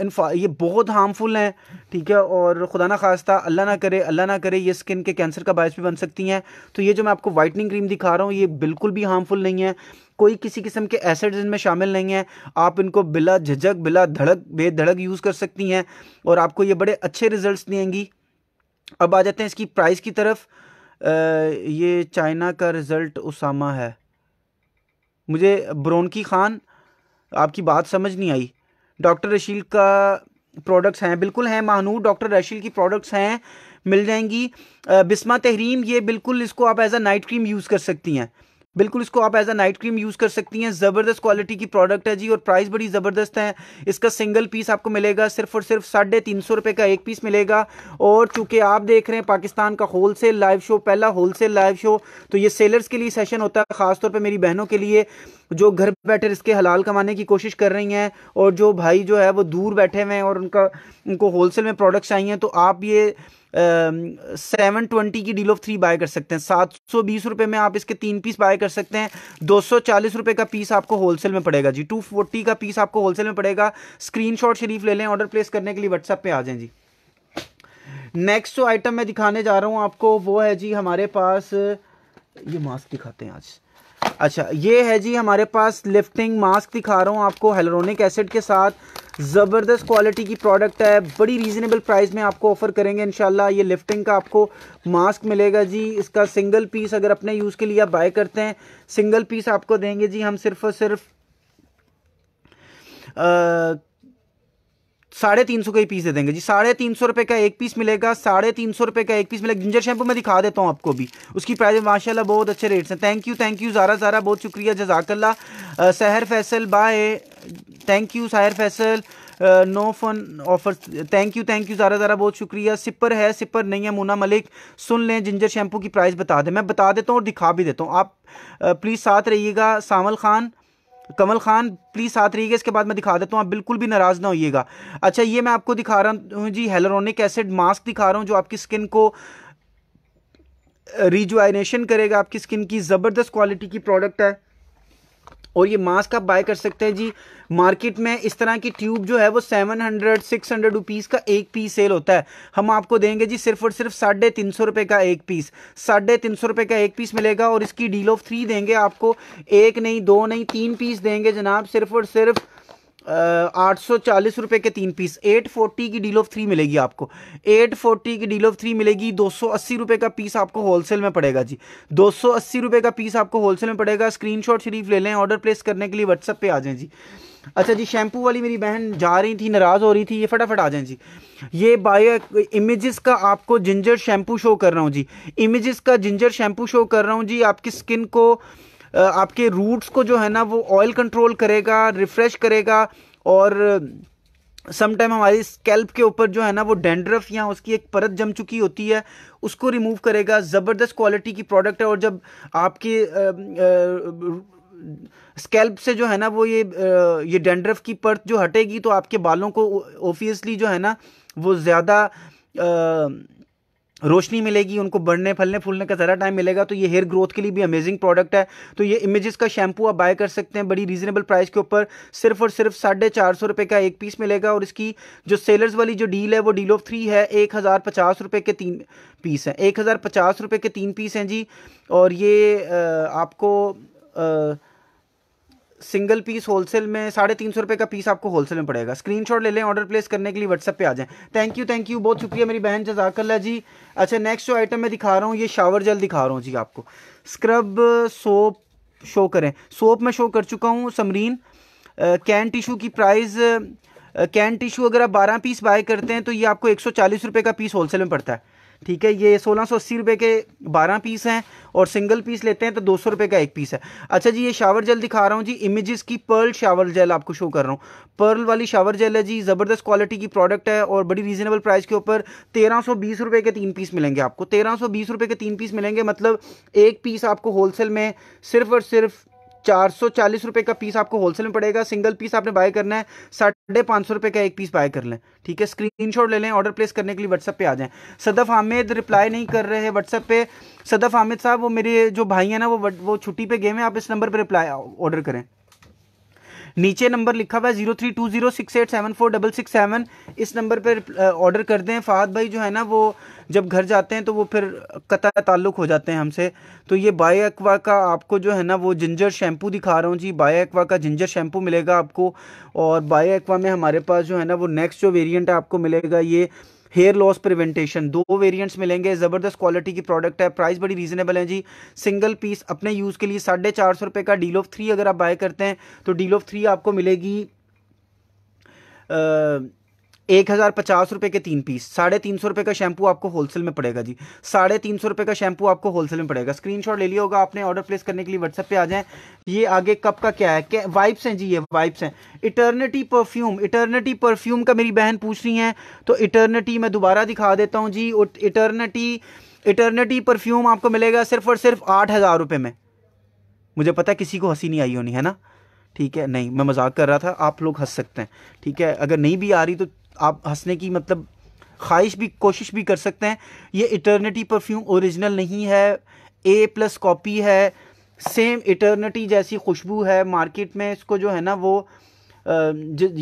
इन ये बहुत हार्मफुल हैं ठीक है और ख़ुदा ना खास्ता अल्लाह ना करे अल्लाह ना करे ये स्किन के कैंसर का बायस भी बन सकती हैं तो ये जो मैं आपको वाइटनिंग क्रीम दिखा रहा हूँ ये बिल्कुल भी हार्मफुल नहीं है कोई किसी किस्म के एसिड्स इनमें शामिल नहीं है आप इनको बिला झक बिला धड़क बेधड़क यूज़ कर सकती हैं और आपको ये बड़े अच्छे रिजल्ट्स देंगी अब आ जाते हैं इसकी प्राइस की तरफ आ, ये चाइना का रिज़ल्ट उसामा है मुझे ब्रोनकी खान आपकी बात समझ नहीं आई डॉक्टर रशील का प्रोडक्ट्स हैं बिल्कुल हैं महानूर डॉक्टर रशील की प्रोडक्ट्स हैं मिल जाएंगी बिस्मा तहरीम ये बिल्कुल इसको आप as a night cream use कर सकती हैं बिल्कुल इसको आप as a night cream use कर सकती हैं ज़बरदस्त क्वालिटी की प्रोडक्ट है जी और प्राइस बड़ी ज़बरदस्त है इसका सिंगल पीस आपको मिलेगा सिर्फ और सिर्फ साढ़े तीन सौ रुपये का एक पीस मिलेगा और चूंकि आप देख रहे हैं पाकिस्तान का होल सेल लाइव शो पहला होल सेल लाइव शो तो ये सेलर्स के लिए सेशन होता है ख़ासतौर पर मेरी बहनों के लिए जो घर बैठे इसके हलाल कमाने की कोशिश कर रही हैं और जो भाई जो है वो दूर बैठे हुए हैं और उनका उनको होलसेल में प्रोडक्ट्स चाहिए तो आप ये सेवन ट्वेंटी की डील ऑफ थ्री बाय कर सकते हैं सात सौ बीस रुपये में आप इसके तीन पीस बाय कर सकते हैं दो सौ चालीस रुपये का पीस आपको होलसेल में पड़ेगा जी टू फोर्टी का पीस आपको होलसेल में पड़ेगा स्क्रीन शरीफ ले लें ऑर्डर प्लेस करने के लिए व्हाट्सएप पे आ जाएं जी नेक्स्ट जो आइटम मैं दिखाने जा रहा हूँ आपको वो है जी हमारे पास ये मास्क दिखाते हैं आज अच्छा ये है जी हमारे पास लिफ्टिंग मास्क दिखा रहा हूँ आपको हेलोरोनिक एसिड के साथ ज़बरदस्त क्वालिटी की प्रोडक्ट है बड़ी रीज़नेबल प्राइस में आपको ऑफ़र करेंगे इनशाला ये लिफ्टिंग का आपको मास्क मिलेगा जी इसका सिंगल पीस अगर अपने यूज़ के लिए आप बाय करते हैं सिंगल पीस आपको देंगे जी हम सिर्फ और सिर्फ साढ़े तीन सौ का ही पीस दे देंगे जी साढ़े तीन सौ रुपये का एक पीस मिलेगा साढ़े तीन सौ रुपये का एक पीस मिलेगा जिंजर शैम्पू मैं दिखा देता हूँ आपको भी उसकी प्राइस माशाल्लाह बहुत अच्छे रेट्स हैं thank you thank you Zara Zara बहुत शुक्रिया जजाकल्ला Sahar Faisal bye thank you Sair Faisal no fun offer thank you thank you ज़्यादा ज़्यादा बहुत शुक्रिया सिपर है सिपर नहीं है मुना मलिक सुन लें जिंजर शैम्पू की प्राइस बता दें मैं बता देता हूँ और दिखा भी देता हूँ आप प्लीज़ uh, साथ रहिएगा सामल खान कमल खान प्लीज़ साथ रहिएगा इसके बाद मैं दिखा देता हूँ आप बिल्कुल भी नाराज़ ना होइएगा अच्छा ये मैं आपको दिखा रहा हूँ जी हेलोरोनिक एसिड मास्क दिखा रहा हूँ जो आपकी स्किन को रिजुआइनेशन uh, करेगा आपकी स्किन की ज़बरदस्त क्वालिटी की प्रोडक्ट है और ये मास्क आप बाय कर सकते हैं जी मार्केट में इस तरह की ट्यूब जो है वो seven hundred six hundred rupees का एक पीस सेल होता है हम आपको देंगे जी सिर्फ और सिर्फ साढ़े तीन सौ रुपये का एक पीस साढ़े तीन सौ रुपये का एक पीस मिलेगा और इसकी डील ऑफ थ्री देंगे आपको एक नहीं दो नहीं तीन पीस देंगे जनाब सिर्फ और सिर्फ आठ सौ चालीस रुपये के तीन पीस एट फोर्टी की डील ऑफ थ्री मिलेगी आपको एट फोर्टी की डील ऑफ थ्री मिलेगी दो सौ अस्सी रुपये का पीस आपको होलसेल में पड़ेगा जी दो सौ अस्सी रुपये का पीस आपको होलसेल में पड़ेगा स्क्रीनशॉट शरीफ ले लें ऑर्डर प्लेस करने के लिए व्हाट्सअप पे आ जाएं जी अच्छा जी शैम्पू वाली मेरी बहन जा रही थी नाराज़ हो रही थी ये फटाफट आ जाएं जी ये बायो इमेजेस का आपको जिंजर शैम्पू शो कर रहा हूँ जी इमेजेस का जिंजर शैम्पू शो कर रहा हूँ जी आपकी स्किन को आपके रूट्स को जो है ना वो ऑयल कंट्रोल करेगा रिफ्रेश करेगा और समटाइम हमारी स्कैल्प के ऊपर जो है ना वो डेंड्रफ या उसकी एक परत जम चुकी होती है उसको रिमूव करेगा ज़बरदस्त क्वालिटी की प्रोडक्ट है और जब आपके स्कैल्प से जो है ना वो ये ये डेंड्रफ की परत जो हटेगी तो आपके बालों को ओबियसली जो है ना वो ज़्यादा रोशनी मिलेगी उनको बढ़ने फलने फूलने का ज़रा टाइम मिलेगा तो ये हेयर ग्रोथ के लिए भी अमेजिंग प्रोडक्ट है तो ये इमेजेस का शैम्पू आप बाय कर सकते हैं बड़ी रीजनेबल प्राइस के ऊपर सिर्फ और सिर्फ साढ़े चार सौ रुपये का एक पीस मिलेगा और इसकी जो सेलर्स वाली जो डील है वो डील ऑफ थ्री है एक हज़ार पचास रुपये के तीन पीस हैं एक हज़ार पचास रुपये के तीन पीस हैं जी और ये आ, आपको आ, सिंगल पीस होलसेल में साढ़े तीन सौ रुपये का पीस आपको होलसेल में पड़ेगा स्क्रीनशॉट ले लें ऑर्डर प्लेस करने के लिए व्हाट्सअप पे आ जाएं थैंक यू थैंक यू बहुत शुक्रिया मेरी बहन जजाकल्ला जी अच्छा नेक्स्ट जो आइटम मैं दिखा रहा हूँ ये शावर जल दिखा रहा हूँ जी आपको स्क्रब सोप शो करें सोप मैं शो कर चुका हूँ समरीन कैन टिशू की प्राइस कैन टिशू अगर आप बारह पीस बाय करते हैं तो ये आपको एक सौ चालीस रुपये का पीस होलसेल में पड़ता है ठीक है ये सोलह सौ अस्सी रुपये के बारह पीस हैं और सिंगल पीस लेते हैं तो दो सौ रुपये का एक पीस है अच्छा जी ये शावर जेल दिखा रहा हूँ जी इमेजेस की पर्ल शावर जेल आपको शो कर रहा हूँ पर्ल वाली शावर जेल है जी ज़बरदस्त क्वालिटी की प्रोडक्ट है और बड़ी रीजनेबल प्राइस के ऊपर तेरह सौ बीस के तीन पीस मिलेंगे आपको तेरह सौ बीस के तीन पीस मिलेंगे मतलब एक पीस आपको होलसेल में सिर्फ और सिर्फ चार सौ चालीस रुपये का पीस आपको होलसेल में पड़ेगा सिंगल पीस आपने बाय करना है साढ़े पाँच सौ रुपये का एक पीस बाय कर लें ठीक है स्क्रीनशॉट ले लें ऑर्डर प्लेस करने के लिए व्हाट्सअप पे आ जाएं सदफ हामिद रिप्लाई नहीं कर रहे हैं व्हाट्सअप पे सदफ हामिद साहब वो मेरे जो भाई हैं ना वो वो छुट्टी पे गए हैं आप इस नंबर पर रिप्लाई ऑर्डर करें नीचे नंबर लिखा हुआ है zero three two zero six eight seven four double six seven इस नंबर पर ऑर्डर कर दें फाद भाई जो है ना वो जब घर जाते हैं तो वो फिर कता ताल्लुक हो जाते हैं हमसे तो ये बाय एक्वा का आपको जो है ना वो जिंजर शैम्पू दिखा रहा हूँ जी बाय एक्वा का जिंजर शैम्पू मिलेगा आपको और बाय एक्वा में हमारे पास जो है ना वो नेक्स्ट जो वेरियंट है आपको मिलेगा ये हेयर लॉस प्रिवेंटेशन दो वेरिएंट्स मिलेंगे ज़बरदस्त क्वालिटी की प्रोडक्ट है प्राइस बड़ी रीजनेबल है जी सिंगल पीस अपने यूज़ के लिए साढ़े चार सौ रुपये का डील ऑफ थ्री अगर आप बाय करते हैं तो डील ऑफ थ्री आपको मिलेगी आ, एक हज़ार पचास रुपये के तीन पीस साढ़े तीन सौ रुपये का शैम्पू आपको होलसेल में पड़ेगा जी साढ़े तीन सौ रुपये का शैम्पू आपको होलसेल में पड़ेगा स्क्रीनशॉट ले लिया होगा आपने ऑर्डर प्लेस करने के लिए व्हाट्सएप पे आ जाएं ये आगे कप का क्या है वाइप्स हैं जी ये वाइप्स हैं इटर्निटी परफ्यूम इटर्निटी परफ्यूम का मेरी बहन पूछ रही हैं तो इटर्निटी मैं दोबारा दिखा देता हूँ जी इटर्निटी इटर्निटी परफ्यूम आपको मिलेगा सिर्फ और सिर्फ आठ हज़ार रुपये में मुझे पता है किसी को हंसी नहीं आई होनी है ना ठीक है नहीं मैं मजाक कर रहा था आप लोग हंस सकते हैं ठीक है अगर नहीं भी आ रही तो आप हंसने की मतलब ख्वाहिश भी कोशिश भी कर सकते हैं ये इटर्निटी परफ्यूम ओरिजिनल नहीं है ए प्लस कॉपी है सेम इटर्निटी जैसी खुशबू है मार्केट में इसको जो है ना वो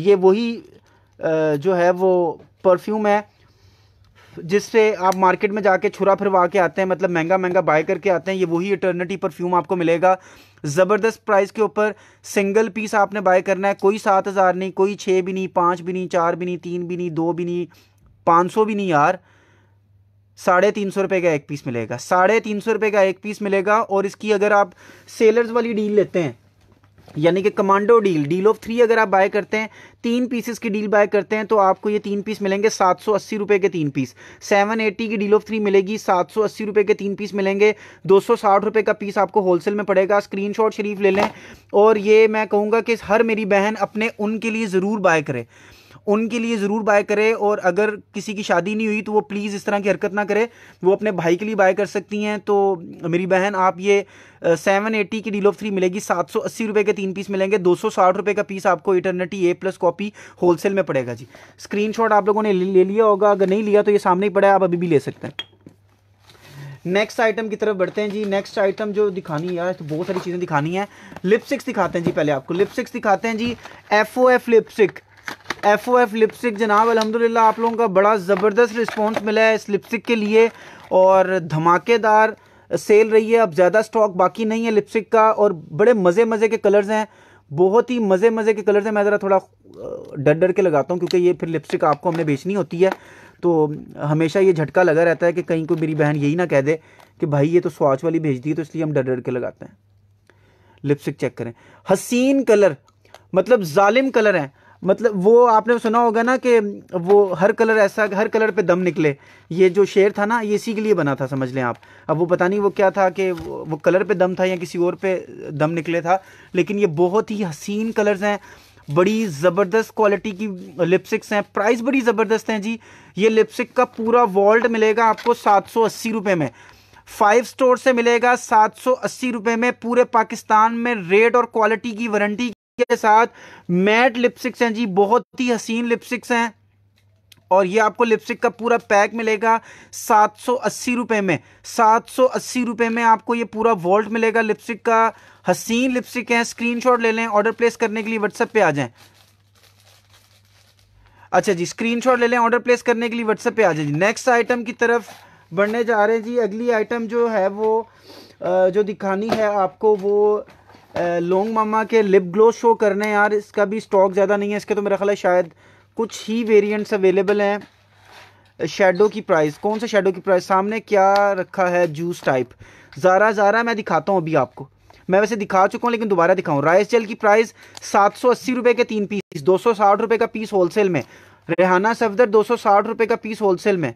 ये वही जो है वो परफ्यूम है जिससे आप मार्केट में जाके छुरा फिरवा के आते हैं मतलब महंगा महंगा बाय करके आते हैं ये वही इटर्निटी परफ्यूम आपको मिलेगा ज़बरदस्त प्राइस के ऊपर सिंगल पीस आपने बाय करना है कोई सात हज़ार नहीं कोई छः भी नहीं पाँच भी नहीं चार भी नहीं तीन भी नहीं दो भी नहीं पाँच सौ भी नहीं यार साढ़े तीन सौ रुपये का एक पीस मिलेगा साढ़े तीन सौ रुपये का एक पीस मिलेगा और इसकी अगर आप सेलर्स वाली डील लेते हैं यानी कि commando deal deal of three अगर आप बाय करते हैं तीन पीसेस की डील बाय करते हैं तो आपको ये तीन पीस मिलेंगे सात सौ अस्सी रुपये के तीन पीस सेवन एट्टी की डील ऑफ थ्री मिलेगी सात सौ अस्सी रुपये के तीन पीस मिलेंगे दो सौ साठ रुपये का पीस आपको होलसेल में पड़ेगा स्क्रीन शॉट शरीफ ले लें और ये मैं कहूँगा कि हर मेरी बहन अपने उनके लिए ज़रूर बाय करे उनके लिए ज़रूर बाय करे और अगर किसी की शादी नहीं हुई तो वो प्लीज़ इस तरह की हरकत ना करे वो अपने भाई के लिए बाय कर सकती हैं तो मेरी बहन आप ये सेवन एटी की डील ऑफ थ्री मिलेगी सात सौ अस्सी रुपये के तीन पीस मिलेंगे दो सौ साठ रुपये का पीस आपको Eternity A plus copy wholesale में पड़ेगा जी शॉट आप लोगों ने ले लिया होगा अगर नहीं लिया तो ये सामने ही पड़ा है आप अभी भी ले सकते हैं नेक्स्ट आइटम की तरफ बढ़ते हैं जी नेक्स्ट आइटम जो दिखानी है यार तो बहुत सारी चीज़ें दिखानी है लिपस्टिक्स दिखाते हैं जी पहले आपको लिपस्टिक्स दिखाते हैं जी F O F lipstick F O F lipstick जनाब अलहमदिल्ला आप लोगों का बड़ा ज़बरदस्त रिस्पॉन्स मिला है इस लिपस्टिक के लिए और धमाकेदार सेल रही है अब ज़्यादा स्टॉक बाकी नहीं है लिपस्टिक का और बड़े मज़े मज़े के कलर्स हैं बहुत ही मज़े मज़े के कलर्स हैं मैं ज़रा थोड़ा डर डर के लगाता हूँ क्योंकि ये फिर लिपस्टिक आपको हमने बेचनी होती है तो हमेशा ये झटका लगा रहता है कि कहीं कोई मेरी बहन यही ना कह दे कि भाई ये तो स्वाच वाली भेज दी है तो इसलिए हम डर डर के लगाते हैं लिपस्टिक चेक करें हसीन कलर मतलब जालिम कलर हैं मतलब वो आपने सुना होगा ना कि वो हर कलर ऐसा हर कलर पे दम निकले ये जो शेर था ना ये इसी के लिए बना था समझ लें आप अब वो पता नहीं वो क्या था कि वो कलर पे दम था या किसी और पे दम निकले था लेकिन ये बहुत ही हसीन कलर्स हैं बड़ी ज़बरदस्त क्वालिटी की लिपस्टिक्स हैं प्राइस बड़ी ज़बरदस्त हैं जी ये लिपस्टिक का पूरा वॉल्ट मिलेगा आपको सात सौ अस्सी रुपये में फाइव स्टोर से मिलेगा सात सौ अस्सी रुपये में पूरे पाकिस्तान में रेट और क्वालिटी की वारंटी के साथ मैट लिपस्टिक्स हैं जी बहुत ही हसीन लिपस्टिक्स हैं और ये आपको लिपस्टिक का पूरा पैक मिलेगा सात सौ में सात सौ में आपको ये पूरा वॉल्ट मिलेगा लिपस्टिक का हसीन लिपस्टिक है स्क्रीनशॉट ले लें ऑर्डर प्लेस करने के लिए व्हाट्सएप पे आ जाएं अच्छा जी स्क्रीनशॉट ले लें ऑर्डर प्लेस करने के लिए व्हाट्सएप पे आ जाएं नेक्स्ट आइटम की तरफ बढ़ने जा रहे हैं जी अगली आइटम जो है वो जो दिखानी है आपको वो लॉन्ग मामा के लिप ग्लो शो करने यार इसका भी स्टॉक ज़्यादा नहीं है इसके तो मेरा ख्याल है शायद कुछ ही वेरिएंट्स अवेलेबल हैं शेडो की प्राइस कौन सा शेडो की प्राइस सामने क्या रखा है जूस टाइप ज़ारा ज़ारा मैं दिखाता हूँ अभी आपको मैं वैसे दिखा चुका हूँ लेकिन दोबारा दिखाऊँ राइस जेल की प्राइस सात सौ अस्सी रुपये के तीन पीस दो सौ साठ रुपये का पीस होल में रेहाना सफदर दो सौ साठ रुपये का पीस होल में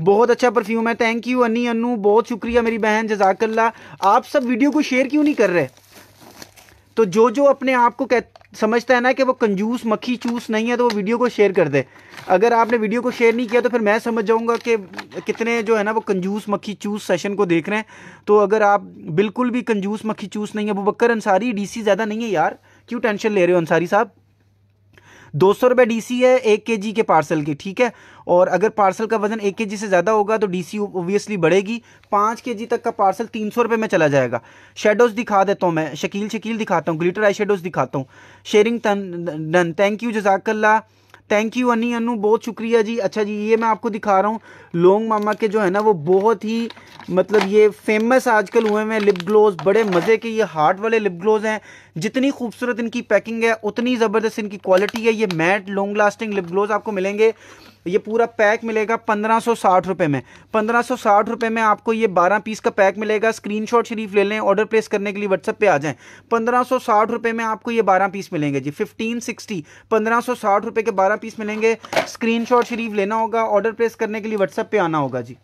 बहुत अच्छा परफ्यूम है थैंक यू अन्नी अन्नू बहुत शुक्रिया मेरी बहन जजाकल्ला आप सब वीडियो को शेयर क्यों नहीं कर रहे तो जो जो अपने आप को कह समझता है ना कि वो कंजूस मक्खी चूस नहीं है तो वो वीडियो को शेयर कर दे अगर आपने वीडियो को शेयर नहीं किया तो फिर मैं समझ जाऊंगा कि कितने जो है ना वो कंजूस मक्खी चूस सेशन को देख रहे हैं तो अगर आप बिल्कुल भी कंजूस मक्खी चूस नहीं है वो बकर अंसारी डीसी ज़्यादा नहीं है यार क्यों टेंशन ले रहे हो अंसारी साहब दो सौ रुपये डी है एक के के पार्सल की ठीक है और अगर पार्सल का वजन एक के से ज़्यादा होगा तो डी सी ओबियसली बढ़ेगी पाँच के तक का पार्सल तीन सौ रुपए में चला जाएगा शेडोज़ दिखा देता हूँ मैं शकील शकील दिखाता हूँ ग्लिटर आई शेडोज़ दिखाता हूँ शेयरिंग डन थैंक यू जजाकल्ला थैंक यू अनी अनु बहुत शुक्रिया जी अच्छा जी ये मैं आपको दिखा रहा हूँ लोंग मामा के जो है ना वो बहुत ही मतलब ये फेमस आजकल हुए हैं लिप ग्लोज बड़े मज़े के ये हार्ट वाले लिप ग्लोज हैं जितनी खूबसूरत इनकी पैकिंग है उतनी ज़बरदस्त इनकी क्वालिटी है ये matte long lasting lip gloss आपको मिलेंगे ये पूरा पैक मिलेगा पंद्रह सौ साठ रुपये में पंद्रह सौ साठ रुपये में आपको ये बारह पीस का पैक मिलेगा स्क्रीन शॉट शरीफ ले लें ऑर्डर प्लेस करने के लिए व्हाट्सअप पे आ जाएं पंद्रह सौ साठ रुपये में आपको ये बारह पीस मिलेंगे जी फिफ्टीन सिक्सटी पंद्रह सौ साठ रुपये के बारह पीस मिलेंगे स्क्रीन शॉट शरीफ लेना होगा ऑर्डर प्लेस करने के लिए व्हाट्सअप पर आना होगा जी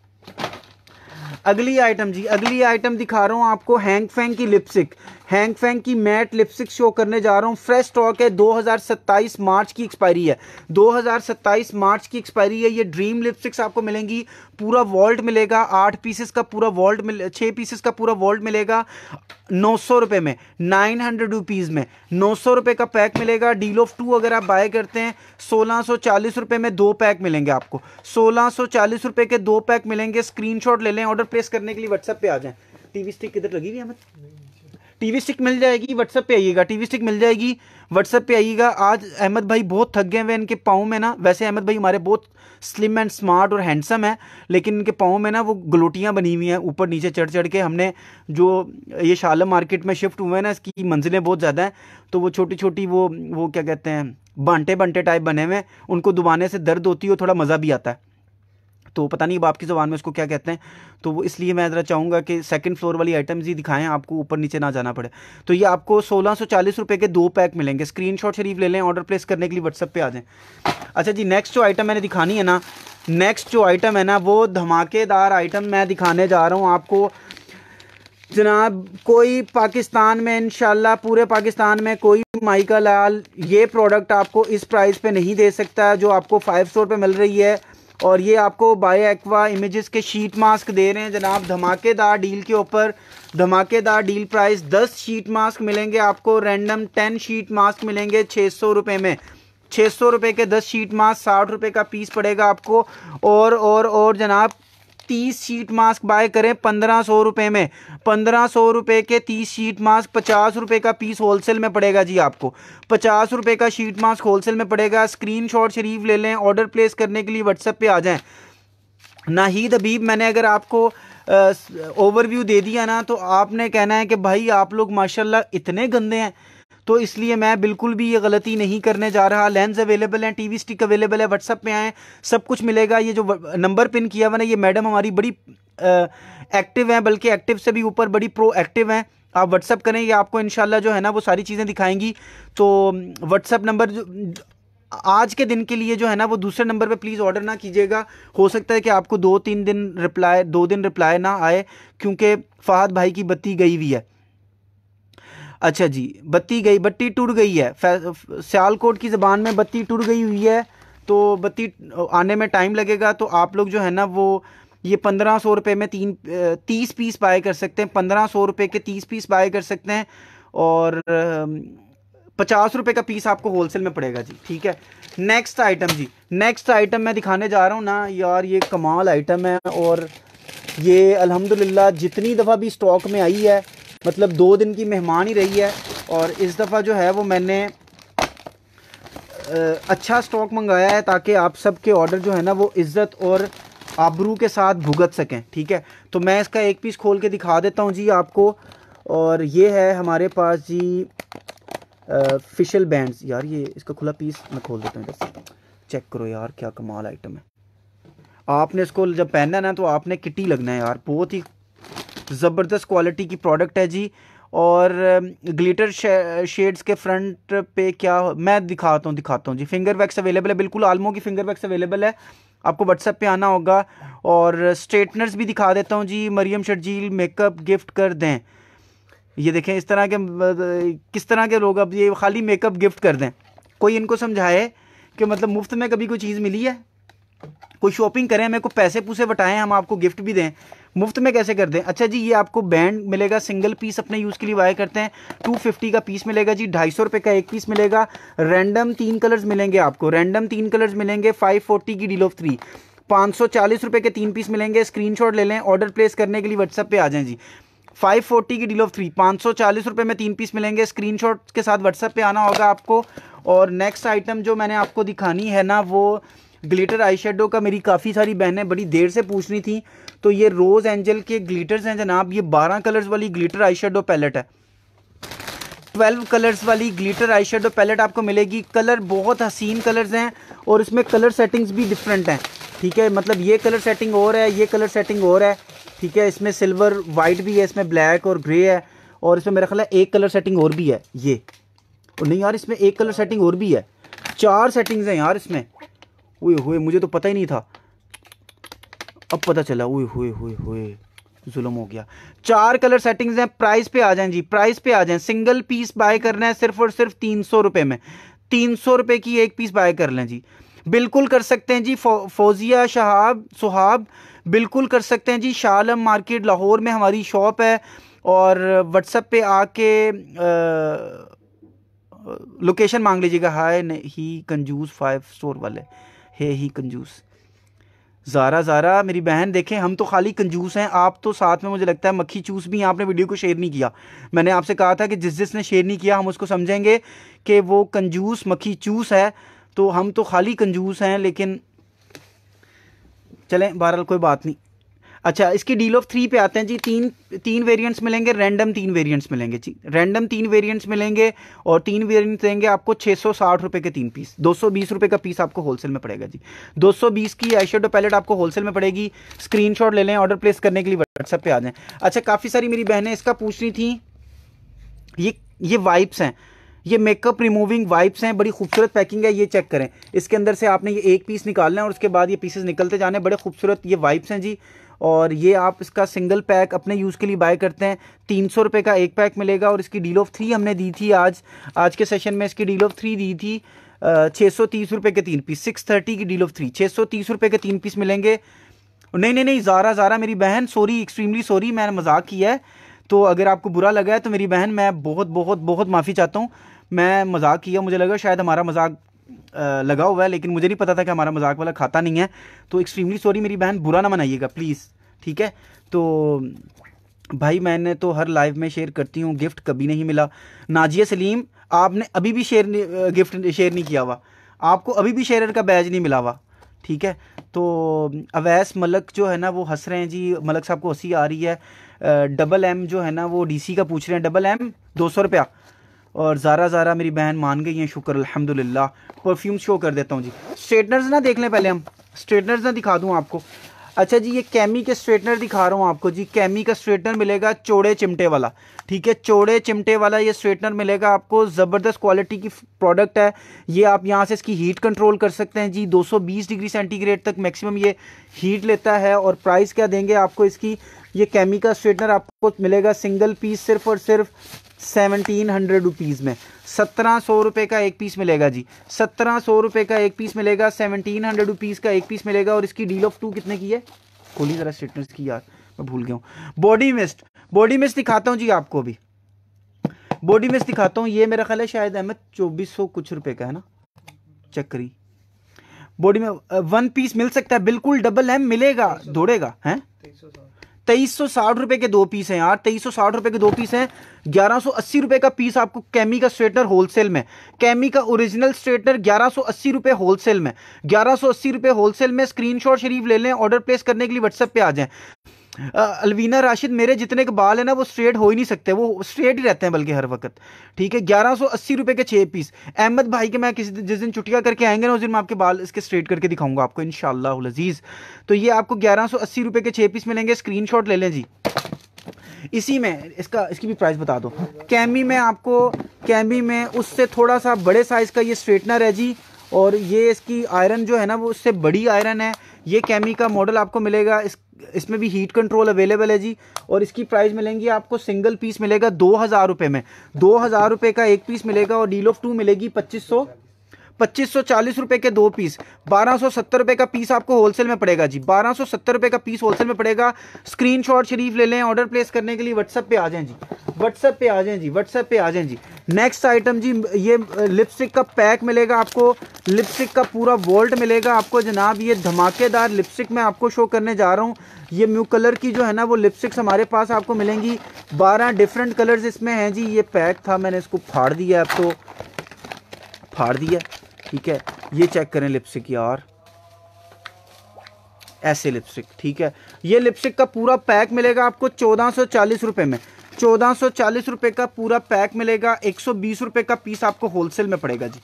अगली आइटम जी अगली आइटम दिखा रहा हूँ आपको हैंग फैंग की लिपस्टिक हैंग फैंग की मैट लिपस्टिक शो करने जा रहा हूँ फ्रेश स्टॉक है 2027 मार्च की एक्सपायरी है 2027 मार्च की एक्सपायरी है ये ड्रीम लिपस्टिक्स आपको मिलेंगी पूरा वॉल्ट मिलेगा आठ पीसेस का पूरा वॉल्ट मिल छः पीसेस का पूरा वॉल्ट मिलेगा नौ सौ रुपये में नाइन हंड्रेड रुपीज़ में नौ सौ रुपये का पैक मिलेगा डील ऑफ टू अगर आप बाय करते हैं सोलह सौ चालीस रुपये में दो पैक मिलेंगे आपको सोलह सौ चालीस रुपये के दो पैक मिलेंगे स्क्रीनशॉट ले लें ऑर्डर प्लेस करने के लिए व्हाट्सएप पे आ जाएं टीवी स्टिक किधर लगी हुई है टीवी स्टिक मिल जाएगी व्हाट्सएप पे आइएगा टीवी स्टिक मिल जाएगी व्हाट्सएप पे आइएगा आज अहमद भाई बहुत थक गए हुए इनके पाँव में ना वैसे अहमद भाई हमारे बहुत स्लिम एंड स्मार्ट और हैंडसम है लेकिन इनके पाँव में ना वो गलोटियाँ बनी हुई हैं ऊपर नीचे चढ़ चढ़ के हमने जो ये शालम मार्केट में शिफ्ट हुए हैं ना इसकी मंजिलें बहुत ज़्यादा हैं तो वो छोटी छोटी वो वो क्या कहते हैं बांटे बांटे टाइप बने हुए हैं उनको दुबाने से दर्द होती है थोड़ा मज़ा भी आता है तो पता नहीं अब आपकी ज़बान में उसको क्या कहते हैं तो वो इसलिए मैं ज़रा चाहूँगा कि सेकंड फ्लोर वाली आइटम्स ही दिखाएं आपको ऊपर नीचे ना जाना पड़े तो ये आपको सोलह सौ के दो पैक मिलेंगे स्क्रीन शरीफ ले लें ऑर्डर प्लेस करने के लिए व्हाट्सअप पर आ जाएँ अच्छा जी नेक्स्ट जो आइटम मैंने दिखानी है ना नेक्स्ट जो आइटम है ना वो धमाकेदार आइटम मैं दिखाने जा रहा हूँ आपको जनाब कोई पाकिस्तान में इन पूरे पाकिस्तान में कोई माइका लाल ये प्रोडक्ट आपको इस प्राइस पे नहीं दे सकता जो आपको फाइव सौ रुपये मिल रही है और ये आपको बायो एक्वा इमेजेस के शीट मास्क दे रहे हैं जनाब धमाकेदार डील के ऊपर धमाकेदार डील प्राइस 10 शीट मास्क मिलेंगे आपको रैंडम 10 शीट मास्क मिलेंगे छः सौ रुपये में छः सौ रुपये के दस शीट मास्क साठ रुपये का पीस पड़ेगा आपको और और और जनाब तीस शीट मास्क बाय करें पंद्रह सौ रुपये में पंद्रह सौ रुपये के तीस शीट मास्क पचास रुपये का पीस होलसेल में पड़ेगा जी आपको पचास रुपये का शीट मास्क होलसेल में पड़ेगा स्क्रीन शरीफ ले लें ऑर्डर प्लेस करने के लिए व्हाट्सएप पर आ जाएँ नाहिद अबीब मैंने अगर आपको ओवरव्यू दे दिया ना तो आपने कहना है कि भाई आप लोग माशाल्लाह इतने गंदे हैं तो इसलिए मैं बिल्कुल भी ये गलती नहीं करने जा रहा लेंस अवेलेबल हैं टीवी स्टिक अवेलेबल है व्हाट्सअप पे आएँ सब कुछ मिलेगा ये जो नंबर पिन किया हुआ ना ये मैडम हमारी बड़ी एक्टिव हैं बल्कि एक्टिव से भी ऊपर बड़ी प्रो एक्टिव हैं आप व्हाट्सअप करें ये आपको इन जो है ना वो सारी चीज़ें दिखाएंगी तो व्हाट्सअप नंबर जो आज के दिन के लिए जो है ना वो दूसरे नंबर पे प्लीज़ ऑर्डर ना कीजिएगा हो सकता है कि आपको दो तीन दिन रिप्लाई दो दिन रिप्लाई ना आए क्योंकि फहद भाई की बत्ती गई हुई है अच्छा जी बत्ती गई बत्ती टूट गई है सियालकोट की ज़बान में बत्ती टूट गई हुई है तो बत्ती आने में टाइम लगेगा तो आप लोग जो है ना वो ये पंद्रह सौ रुपये में तीन तीस पीस बाय कर सकते हैं पंद्रह सौ रुपये के तीस पीस बाय कर सकते हैं और पचास रुपये का पीस आपको होलसेल में पड़ेगा जी ठीक है नेक्स्ट आइटम जी नेक्स्ट आइटम मैं दिखाने जा रहा हूँ ना यार ये कमाल आइटम है और ये अल्हम्दुलिल्लाह जितनी दफ़ा भी स्टॉक में आई है मतलब दो दिन की मेहमान ही रही है और इस दफ़ा जो है वो मैंने अच्छा स्टॉक मंगाया है ताकि आप सब के ऑर्डर जो है ना वो इज़्ज़त और आबरू के साथ भुगत सकें ठीक है तो मैं इसका एक पीस खोल के दिखा देता हूँ जी आपको और ये है हमारे पास जी फिशल बैंड्स यार ये इसका खुला पीस मैं खोल देता हूँ चेक करो यार क्या कमाल आइटम है आपने इसको जब पहनना है ना तो आपने किटी लगना है यार बहुत ही ज़बरदस्त क्वालिटी की प्रोडक्ट है जी और ग्लिटर शे, शेड्स के फ्रंट पे क्या मैं दिखाता हूँ दिखाता हूँ जी फिंगर वैक्स अवेलेबल है बिल्कुल आलमो की फिंगर वैक्स अवेलेबल है आपको व्हाट्सएप पे आना होगा और स्ट्रेटनर्स भी दिखा देता हूँ जी मरियम शर्जील मेकअप गिफ्ट कर दें ये देखें इस तरह के किस तरह के लोग अब ये खाली मेकअप गिफ्ट कर दें कोई इनको समझाए कि मतलब मुफ्त में कभी कोई चीज़ मिली है कोई शॉपिंग करें मेरे को पैसे पूसे बटाएं हम आपको गिफ्ट भी दें मुफ्त में कैसे कर दें अच्छा जी ये आपको बैंड मिलेगा सिंगल पीस अपने यूज़ के लिए वाई करते हैं टू फिफ्टी का पीस मिलेगा जी ढाई सौ रुपये का एक पीस मिलेगा रैंडम तीन कलर्स मिलेंगे आपको रैंडम तीन कलर्स मिलेंगे फाइव फोर्टी की डील ऑफ थ्री पाँच सौ चालीस रुपये के तीन पीस मिलेंगे शॉट ले लें ऑर्डर प्लेस करने के लिए व्हाट्सअप पे आ जाएँ जी 540 की डील ऑफ थ्री पाँच सौ चालीस रुपये में तीन पीस मिलेंगे स्क्रीनशॉट के साथ व्हाट्सएप पे आना होगा आपको और नेक्स्ट आइटम जो मैंने आपको दिखानी है ना वो ग्लिटर आई का मेरी काफ़ी सारी बहनें बड़ी देर से पूछ रही थी तो ये रोज़ एंजल के ग्लिटर्स हैं जनाब ये बारह कलर्स वाली ग्लिटर आई शेडो पैलेट है ट्वेल्व कलर्स वाली ग्लिटर आई शेडो पैलेट आपको मिलेगी कलर बहुत हसीन कलर्स हैं और इसमें कलर सेटिंग्स भी डिफरेंट हैं ठीक है मतलब ये कलर सेटिंग और है ये कलर सेटिंग और है ठीक है इसमें सिल्वर वाइट भी है इसमें ब्लैक और ग्रे है और इसमें मेरा ख्याल है एक कलर सेटिंग और भी है ये और नहीं यार इसमें एक कलर सेटिंग और भी है चार सेटिंग्स हैं यार इसमें हुए हुए मुझे तो पता ही नहीं था अब पता चला ओए होए होए होए जुलम हो गया चार कलर सेटिंग्स हैं प्राइस पे आ जाएं जी प्राइस पे आ जाएं सिंगल पीस बाय करना है सिर्फ और सिर्फ तीन सौ रुपये में तीन सौ रुपये की एक पीस बाय कर लें जी बिल्कुल कर सकते हैं जी फौ, फौजिया शहाब सुहाब बिल्कुल कर सकते हैं जी शालम मार्केट लाहौर में हमारी शॉप है और व्हाट्सएप पे आके लोकेशन मांग लीजिएगा हाय ही कंजूस फाइव स्टोर वाले हे ही कंजूस ज़ारा ज़ारा मेरी बहन देखें हम तो खाली कंजूस हैं आप तो साथ में मुझे लगता है मक्खी चूस भी आपने वीडियो को शेयर नहीं किया मैंने आपसे कहा था कि जिस जिसने शेयर नहीं किया हम उसको समझेंगे कि वो कंजूस मक्खी चूस है तो हम तो खाली कंजूस हैं लेकिन चलें बहरहाल कोई बात नहीं अच्छा इसकी डील ऑफ थ्री पे आते हैं जी तीन तीन वेरिएंट्स मिलेंगे रैंडम तीन वेरिएंट्स मिलेंगे जी रैंडम तीन वेरिएंट्स मिलेंगे और तीन वेरिएंट्स देंगे आपको छः सौ साठ रुपये के तीन पीस दो सौ बीस रुपये का पीस आपको होलसेल में पड़ेगा जी दो सौ बीस की आई शेडो पैलेट आपको होलसेल में पड़ेगी शॉट ले लें ऑर्डर प्लेस करने के लिए व्हाट्सएप पे आ जाएँ अच्छा काफ़ी सारी मेरी बहनें इसका पूछ रही थी ये ये वाइप्स हैं ये मेकअप रिमूविंग वाइप्स हैं बड़ी खूबसूरत पैकिंग है ये चेक करें इसके अंदर से आपने ये एक पीस निकालना है और उसके बाद ये पीसेस निकलते जाने बड़े खूबसूरत ये वाइप्स हैं जी और ये आप इसका सिंगल पैक अपने यूज़ के लिए बाय करते हैं तीन सौ रुपये का एक पैक मिलेगा और इसकी डील ऑफ थ्री हमने दी थी आज आज के सेशन में इसकी डील ऑफ थ्री दी थी छः सौ तीस रुपये के तीन पीस सिक्स थर्टी की डील ऑफ थ्री छः सौ तीस रुपये के तीन पीस मिलेंगे नहीं नहीं नहीं ज़ारा ज़ारा मेरी बहन सॉरी एक्सट्रीमली सॉरी मैंने मजाक किया है तो अगर आपको बुरा लगा है तो मेरी बहन मैं बहुत बहुत बहुत माफ़ी चाहता हूँ मैं मजाक किया मुझे लगा शायद हमारा मजाक लगा हुआ है लेकिन मुझे नहीं पता था कि हमारा मजाक वाला खाता नहीं है तो एक्सट्रीमली सॉरी मेरी बहन बुरा ना मनाइएगा प्लीज़ ठीक है तो भाई मैंने तो हर लाइव में शेयर करती हूँ गिफ्ट कभी नहीं मिला नाजिया सलीम आपने अभी भी शेयर गिफ्ट शेयर नहीं किया हुआ आपको अभी भी शेयर का बैज नहीं मिला हुआ ठीक है तो अवैस मलक जो है ना वो हंस रहे हैं जी मलक साहब को हंसी आ रही है डबल एम जो है ना वो डीसी का पूछ रहे हैं डबल एम दो सौ रुपया और ज़ारा ज़ारा मेरी बहन मान गई हैं शुक्र अलहमदिल्ला परफ्यूम शो कर देता हूँ जी स्ट्रेटनर्स ना देख लें पहले हम स्ट्रेटनर्स ना दिखा दूँ आपको अच्छा जी ये कैमी के स्ट्रेटनर दिखा रहा हूँ आपको जी कैमी का स्ट्रेटनर मिलेगा चौड़े चिमटे वाला ठीक है चौड़े चिमटे वाला ये स्ट्रेटनर मिलेगा आपको ज़बरदस्त क्वालिटी की प्रोडक्ट है ये आप यहाँ से इसकी हीट कंट्रोल कर सकते हैं जी 220 डिग्री सेंटीग्रेड तक मैक्सिमम ये हीट लेता है और प्राइस क्या देंगे आपको इसकी ये कैमी का स्ट्रेटनर आपको मिलेगा सिंगल पीस सिर्फ और सिर्फ सेवनटीन हंड्रेड रुपीज़ में सत्रह सौ रुपये का एक पीस मिलेगा जी सत्रह सौ रुपये का एक पीस मिलेगा सेवनटीन हंड्रेड रुपीज़ का एक पीस मिलेगा और इसकी डील ऑफ टू कितने की है खोली ज़रा स्टेटमेंट्स की यार मैं भूल गया हूँ बॉडी मिस्ट बॉडी मिस्ट दिखाता हूँ जी आपको अभी बॉडी मिस्ट दिखाता हूँ ये मेरा ख्याल है शायद अहमद चौबीस सौ कुछ रुपये का है ना चक्री बॉडी में वन पीस मिल सकता है बिल्कुल डबल एम मिलेगा दौड़ेगा हैं तेईस सौ साठ रुपए के दो पीस हैं यार तेईस सौ साठ रुपए के दो पीस हैं ग्यारह अस्सी रुपए का पीस आपको कैमी का स्ट्रेटनर होलसेल में कैमी का ओरिजिनल स्ट्रेटनर ग्यारह सौ अस्सी रुपए होलसेल में ग्यारह सौ अस्सी रुपए होलसेल में स्क्रीनशॉट शरीफ ले लें ऑर्डर प्लेस करने के लिए व्हाट्सएप पे आ जाएं अलवीना राशिद मेरे जितने के बाल है ना वो स्ट्रेट हो ही नहीं सकते वो स्ट्रेट ही रहते हैं बल्कि हर वक्त ठीक है ग्यारह सौ अस्सी रुपये के छः पीस अहमद भाई के मैं किसी जिस दिन छुट्टियाँ करके आएंगे ना उस दिन मैं आपके बाल इसके स्ट्रेट करके दिखाऊंगा आपको इन शजीज तो ये आपको ग्यारह सौ अस्सी रुपये के छः पीस मिलेंगे स्क्रीन शॉट ले लें जी इसी में इसका इसकी भी प्राइस बता दो कैमी में आपको कैमी में उससे थोड़ा सा बड़े साइज़ का ये स्ट्रेटनर है जी और ये इसकी आयरन जो है ना वो उससे बड़ी आयरन है ये कैमी का मॉडल आपको मिलेगा इस इसमें भी हीट कंट्रोल अवेलेबल है जी और इसकी प्राइस मिलेंगी आपको सिंगल पीस मिलेगा दो हज़ार रुपये में दो हज़ार रुपये का एक पीस मिलेगा और डील ऑफ टू मिलेगी पच्चीस सौ पच्चीस सौ चालीस के दो पीस बारह सौ सत्तर का पीस आपको होलसेल में पड़ेगा जी बारह सौ सत्तर रुपये का पीस होलसेल में पड़ेगा स्क्रीन शॉट शरीफ ले लें ऑर्डर प्लेस करने के लिए व्हाट्सएप पे आ जाएं जी व्हाट्सएप पे आ जाएं जी व्हाट्सएप पे आ जाएं जी नेक्स्ट आइटम जी ये लिपस्टिक का पैक मिलेगा आपको लिपस्टिक का पूरा वोल्ट मिलेगा आपको जनाब ये धमाकेदार लिपस्टिक मैं आपको शो करने जा रहा हूँ ये म्यू कलर की जो है ना वो लिपस्टिक्स हमारे पास आपको मिलेंगी बारह डिफरेंट कलर्स इसमें हैं जी ये पैक था मैंने इसको फाड़ दिया अब तो फाड़ दिया ठीक है ये चेक करें लिपस्टिक यार ऐसे लिपस्टिक ठीक है ये लिपस्टिक का पूरा पैक मिलेगा आपको चौदह सौ चालीस में चौदह सौ चालीस का पूरा पैक मिलेगा एक सौ बीस का पीस आपको होलसेल में पड़ेगा जी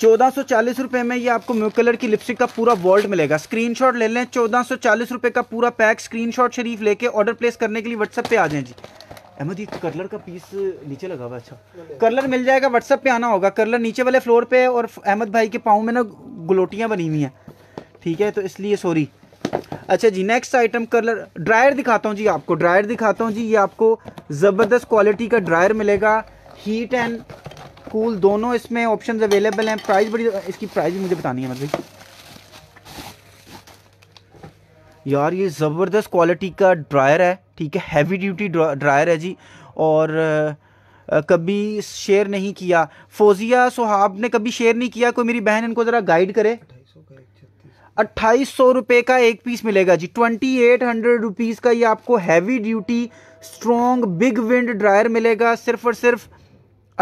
चौदह सौ चालीस में ये आपको म्यू कलर की लिपस्टिक का पूरा वॉल्ट मिलेगा स्क्रीनशॉट ले लें चौदह सौ चालीस का पूरा पैक स्क्रीनशॉट शरीफ लेके ऑर्डर प्लेस करने के लिए व्हाट्सएप पे आ जाए जी अहमद ये कलर का पीस नीचे लगा हुआ अच्छा कलर मिल जाएगा व्हाट्सअप पे आना होगा कलर नीचे वाले फ्लोर पे और अहमद भाई के पाँव में ना गुलोटियाँ बनी हुई हैं ठीक है तो इसलिए सॉरी अच्छा जी नेक्स्ट आइटम कलर ड्रायर दिखाता हूँ जी आपको ड्रायर दिखाता हूँ जी ये आपको ज़बरदस्त क्वालिटी का ड्रायर मिलेगा हीट एंड कूल दोनों इसमें ऑप्शन अवेलेबल हैं प्राइस बड़ी इसकी प्राइस भी मुझे बतानी है मतलब यार ये ज़बरदस्त क्वालिटी का ड्रायर है ठीक है हैवी ड्यूटी ड्रायर है जी और कभी शेयर नहीं किया फोज़िया सोहाब ने कभी शेयर नहीं किया कोई मेरी बहन इनको ज़रा गाइड करे अट्ठाईस सौ रुपये का एक पीस मिलेगा जी ट्वेंटी एट हंड्रेड रुपीज़ का ये आपको heavy duty strong big wind dryer मिलेगा सिर्फ और सिर्फ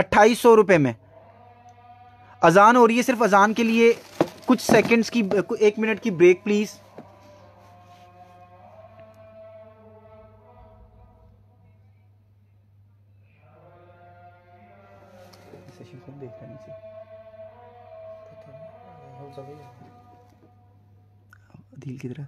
अट्ठाईस सौ रुपये में अजान हो रही है सिर्फ अजान के लिए कुछ सेकंड्स की एक मिनट की ब्रेक प्लीज़ दिल की तरह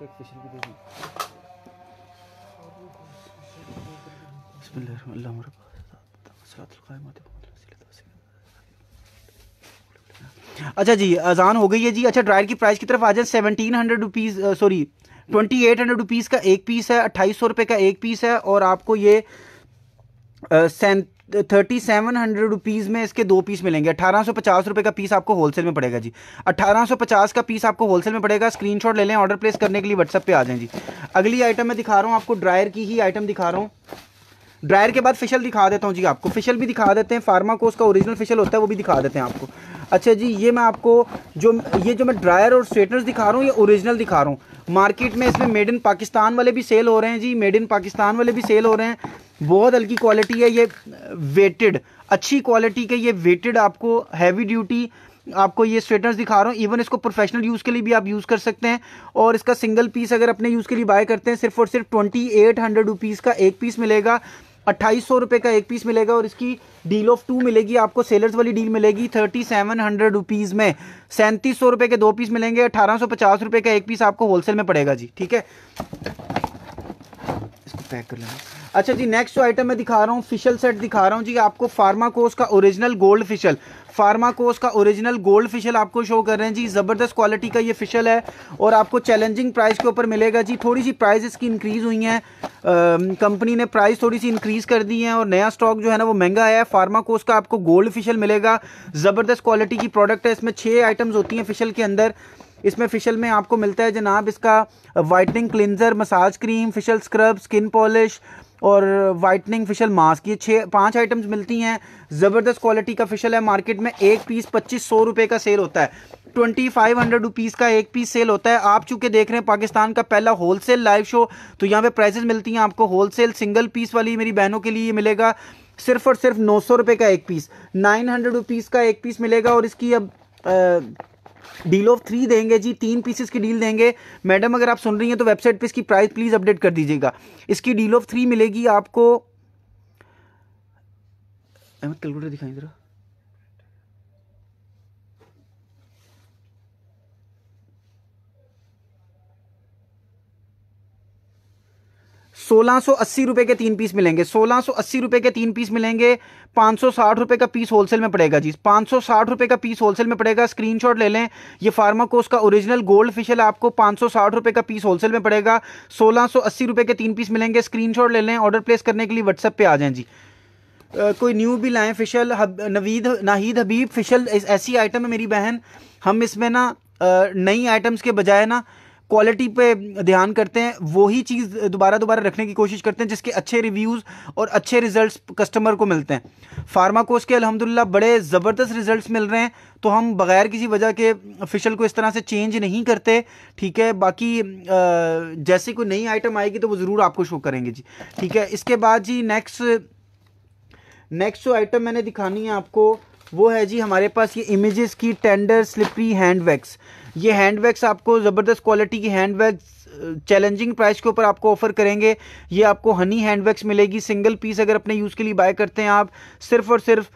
फिशर अच्छा जी अजान हो गई है जी अच्छा ड्रायर की प्राइस की तरफ आ जाए seventeen hundred rupees sorry twenty eight hundred rupees का एक पीस है अट्ठाईस सौ रुपये का एक पीस है और आपको ये सैंत थर्टी सेवन हंड्रेड रुपीज़ में इसके दो पीस मिलेंगे अठारह सौ पचास रुपये का पीस आपको होलसेल में पड़ेगा जी अठारह सौ पचास का पीस आपको होलसेल में पड़ेगा स्क्रीनशॉट ले लें ऑर्डर प्लेस करने के लिए व्हाट्सअप पे आ जाएं जी अगली आइटम मैं दिखा रहा हूँ आपको ड्रायर की ही आइटम दिखा रहा हूँ ड्रायर के बाद फिशल दिखा देता हूँ जी आपको फिशल भी दिखा देते हैं फार्माकोस का ओरिजिनल फिशल होता है वो भी दिखा देते हैं आपको अच्छा जी ये मैं आपको जो ये जो मैं ड्रायर और स्ट्रेटनर्स दिखा रहा हूँ ये ओरिजिनल दिखा रहा हूँ मार्केट में इसमें मेड इन पाकिस्तान वाले भी सेल हो रहे हैं जी मेड इन पाकिस्तान वाले भी सेल हो रहे हैं बहुत हल्की क्वालिटी है ये वेटेड अच्छी क्वालिटी के ये वेटेड आपको हैवी ड्यूटी आपको ये स्वेटर्स दिखा रहा हूँ इवन इसको प्रोफेशनल यूज़ के लिए भी आप यूज़ कर सकते हैं और इसका सिंगल पीस अगर अपने यूज़ के लिए बाय करते हैं सिर्फ और सिर्फ ट्वेंटी एट हंड्रेड रुपीज़ का एक पीस मिलेगा अट्ठाईस सौ रुपये का एक पीस मिलेगा और इसकी डील ऑफ टू मिलेगी आपको सेलर्स वाली डील मिलेगी थर्टी सेवन हंड्रेड रुपीज़ में सैंतीस सौ रुपये के दो पीस मिलेंगे अठारह सौ पचास रुपये का एक पीस आपको होलसेल में पड़ेगा जी ठीक है पैक कर लेना अच्छा जी नेक्स्ट जो आइटम मैं दिखा रहा हूँ फिशल सेट दिखा रहा हूँ जी आपको फार्माकोस का ओरिजिनल गोल्ड फिशल फार्माकोस का ओरिजिनल गोल्ड फिशल आपको शो कर रहे हैं जी ज़बरदस्त क्वालिटी का ये फिशल है और आपको चैलेंजिंग प्राइस के ऊपर मिलेगा जी थोड़ी सी प्राइस इसकी इंक्रीज़ हुई है कंपनी ने प्राइस थोड़ी सी इंक्रीज़ कर दी है और नया स्टॉक जो है ना वो महंगा आया है फार्माकोस का आपको गोल्ड फिशल मिलेगा ज़बरदस्त क्वालिटी की प्रोडक्ट है इसमें छह आइटम्स होती हैं फिशल के अंदर इसमें फिशल में आपको मिलता है जनाब इसका whitening cleanser massage cream facial scrub skin polish और वाइटनिंग फिशल मास्क ये छः पांच आइटम्स मिलती हैं ज़बरदस्त क्वालिटी का फिशल है मार्केट में एक पीस पच्चीस सौ रुपये का सेल होता है ट्वेंटी फाइव हंड्रेड रुपीज़ का एक पीस सेल होता है आप चूंकि देख रहे हैं पाकिस्तान का पहला होलसेल लाइव शो तो यहाँ पे प्राइजेज मिलती हैं आपको होलसेल सिंगल पीस वाली मेरी बहनों के लिए मिलेगा सिर्फ और सिर्फ नौ सौ रुपये का एक पीस नाइन हंड्रेड का एक पीस मिलेगा और इसकी अब आ, डील ऑफ थ्री देंगे जी तीन पीसेस की डील देंगे मैडम अगर आप सुन रही हैं तो वेबसाइट पे इसकी प्राइस प्लीज़ अपडेट कर दीजिएगा इसकी डील ऑफ थ्री मिलेगी आपको अहमद कैलकुलेटर दिखाई जरा 1680 रुपए के तीन पीस मिलेंगे 1680 रुपए के तीन पीस मिलेंगे 560 रुपए का पीस होलसेल में पड़ेगा जी 560 रुपए का पीस होलसेल में पड़ेगा स्क्रीनशॉट ले लें ये फार्माकोस का ओरिजिनल गोल्ड फिशल आपको 560 रुपए का पीस होलसेल में पड़ेगा 1680 रुपए के तीन पीस मिलेंगे स्क्रीनशॉट ले लें ऑर्डर प्लेस करने के लिए व्हाट्सएप पे आ जाए जी Uh, कोई न्यू भी लाएं facial hub, Naveed Nahid Habib facial ऐसी आइटम है मेरी बहन हम इसमें ना नई आइटम्स के बजाय ना क्वालिटी पे ध्यान करते हैं वही चीज़ दोबारा दोबारा रखने की कोशिश करते हैं जिसके अच्छे रिव्यूज़ और अच्छे रिजल्ट्स कस्टमर को मिलते हैं फार्मा कोर्स के अलहमदिल्ला बड़े ज़बरदस्त रिजल्ट्स मिल रहे हैं तो हम बगैर किसी वजह के फिशल को इस तरह से चेंज नहीं करते ठीक है बाकी जैसे कोई नई आइटम आएगी तो वो ज़रूर आपको शो करेंगे जी ठीक है इसके बाद जी नेक्स्ट नेक्स्ट जो आइटम मैंने दिखानी है आपको वो है जी हमारे पास ये इमेजेस की टेंडर स्लिपरी हैंड वैक्स ये हैंड बैग्स आपको ज़बरदस्त क्वालिटी की हैंड बैग्स चैलेंजिंग प्राइस के ऊपर आपको ऑफर करेंगे ये आपको हनी हैंड बैग्स मिलेगी सिंगल पीस अगर अपने यूज़ के लिए बाय करते हैं आप सिर्फ और सिर्फ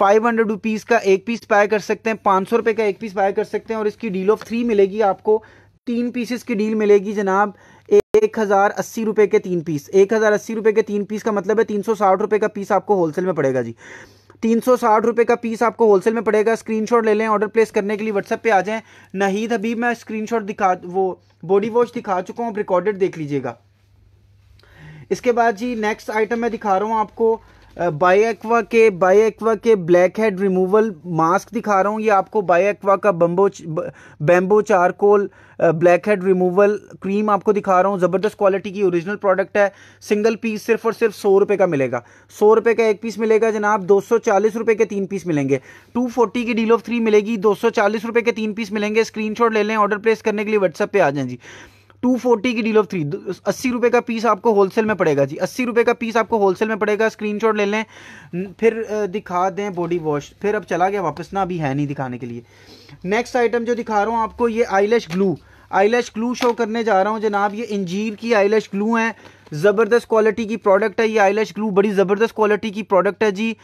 फाइव हंड्रेड रुपीज़ का एक पीस बाय कर सकते हैं पाँच सौ का एक पीस बाय कर सकते हैं और इसकी डील ऑफ थ्री मिलेगी आपको तीन पीसेस की डील मिलेगी जनाब एक हज़ार अस्सी रुपये के तीन पीस एक हज़ार अस्सी रुपये के तीन पीस का मतलब है तीन सौ साठ रुपये का पीस आपको होलसेल में पड़ेगा जी तीन सौ साठ रुपये का पीस आपको होलसेल में पड़ेगा स्क्रीनशॉट ले लें ऑर्डर प्लेस करने के लिए व्हाट्सएप पे आ जाएं नहीद अभी मैं स्क्रीनशॉट दिखा वो बॉडी वॉश दिखा चुका हूँ आप रिकॉर्डेड देख लीजिएगा इसके बाद जी नेक्स्ट आइटम मैं दिखा रहा हूँ आपको बायक्वा के बायक्वा के ब्लैक हेड रिमूवल मास्क दिखा रहा हूँ ये आपको बायक्वा का bamboo bamboo charcoal black head removal cream आपको दिखा रहा हूँ ज़बरदस्त क्वालिटी की ओरिजिनल प्रोडक्ट है सिंगल पीस सिर्फ और सिर्फ सौ रुपये का मिलेगा सौ रुपये का एक पीस मिलेगा जनाब दो सौ चालीस रुपये के तीन पीस मिलेंगे टू फोर्टी की डील ऑफ थ्री मिलेगी दो सौ चालीस रुपये के तीन पीस मिलेंगे स्क्रीन ले लें ऑर्डर प्लेस करने के लिए व्हाट्सअप पर आ जाएँ जी टू फोर्टी की डील ऑफ थ्री अस्सी रुपए का पीस आपको होलसेल में पड़ेगा जी अस्सी रुपए का पीस आपको होलसेल में पड़ेगा स्क्रीनशॉट ले लें फिर दिखा दें बॉडी वॉश फिर अब चला गया वापस ना अभी है नहीं दिखाने के लिए नेक्स्ट आइटम जो दिखा रहा हूँ आपको ये eyelash glue eyelash glue show करने जा रहा हूँ जनाब ये इंजीर की आईलैश ग्लू है ज़बरदस्त क्वालिटी की प्रोडक्ट है ये आईलैश ग्लू बड़ी ज़बरदस्त क्वालिटी की प्रोडक्ट है जी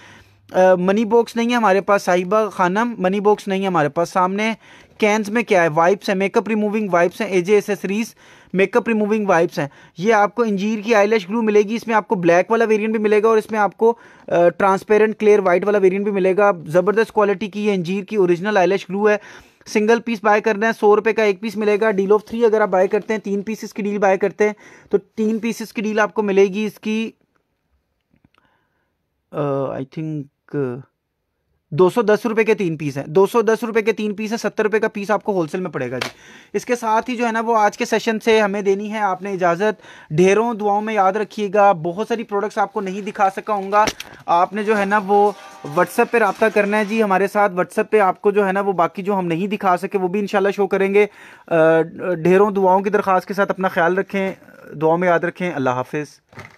मनी बॉक्स नहीं है हमारे पास साहिबा खानम मनी बॉक्स नहीं है हमारे पास सामने कैंस में क्या है वाइप्स है मेकअप रिमूविंग वाइप्स हैं AJ accessories makeup removing wipes हैं ये आपको इंजीर की आईलैश ग्लू मिलेगी इसमें आपको ब्लैक वाला वेरिएंट भी मिलेगा और इसमें आपको ट्रांसपेरेंट क्लियर वाइट वाला वेरिएंट भी मिलेगा ज़बरदस्त क्वालिटी की ये इंजीर की ओरिजिनल आईलेश ग्लू है सिंगल पीस बाय करना है सौ रुपये का एक पीस मिलेगा डील ऑफ थ्री अगर आप बाय करते हैं तीन पीसेस की डील बाय करते हैं तो तीन पीसेस की डील आपको मिलेगी इसकी आई थिंक दो सौ दस रुपए के तीन पीस है दो सौ दस रुपए के तीन पीस है सत्तर रुपये का पीस आपको होलसेल में पड़ेगा जी इसके साथ ही जो है ना वो आज के सेशन से हमें देनी है आपने इजाज़त ढेरों दुआओं में याद रखिएगा बहुत सारी प्रोडक्ट्स आपको नहीं दिखा सका हूँगा आपने जो है ना वो व्हाट्सएप पे रबता करना है जी हमारे साथ व्हाट्सएप पे आपको जो है ना वो बाकी जो हम नहीं दिखा सके वो भी इंशाल्लाह शो करेंगे ढेरों दुआओं की दरख्वास्त के साथ अपना ख्याल रखें दुआओं में याद रखें अल्लाह हाफिज़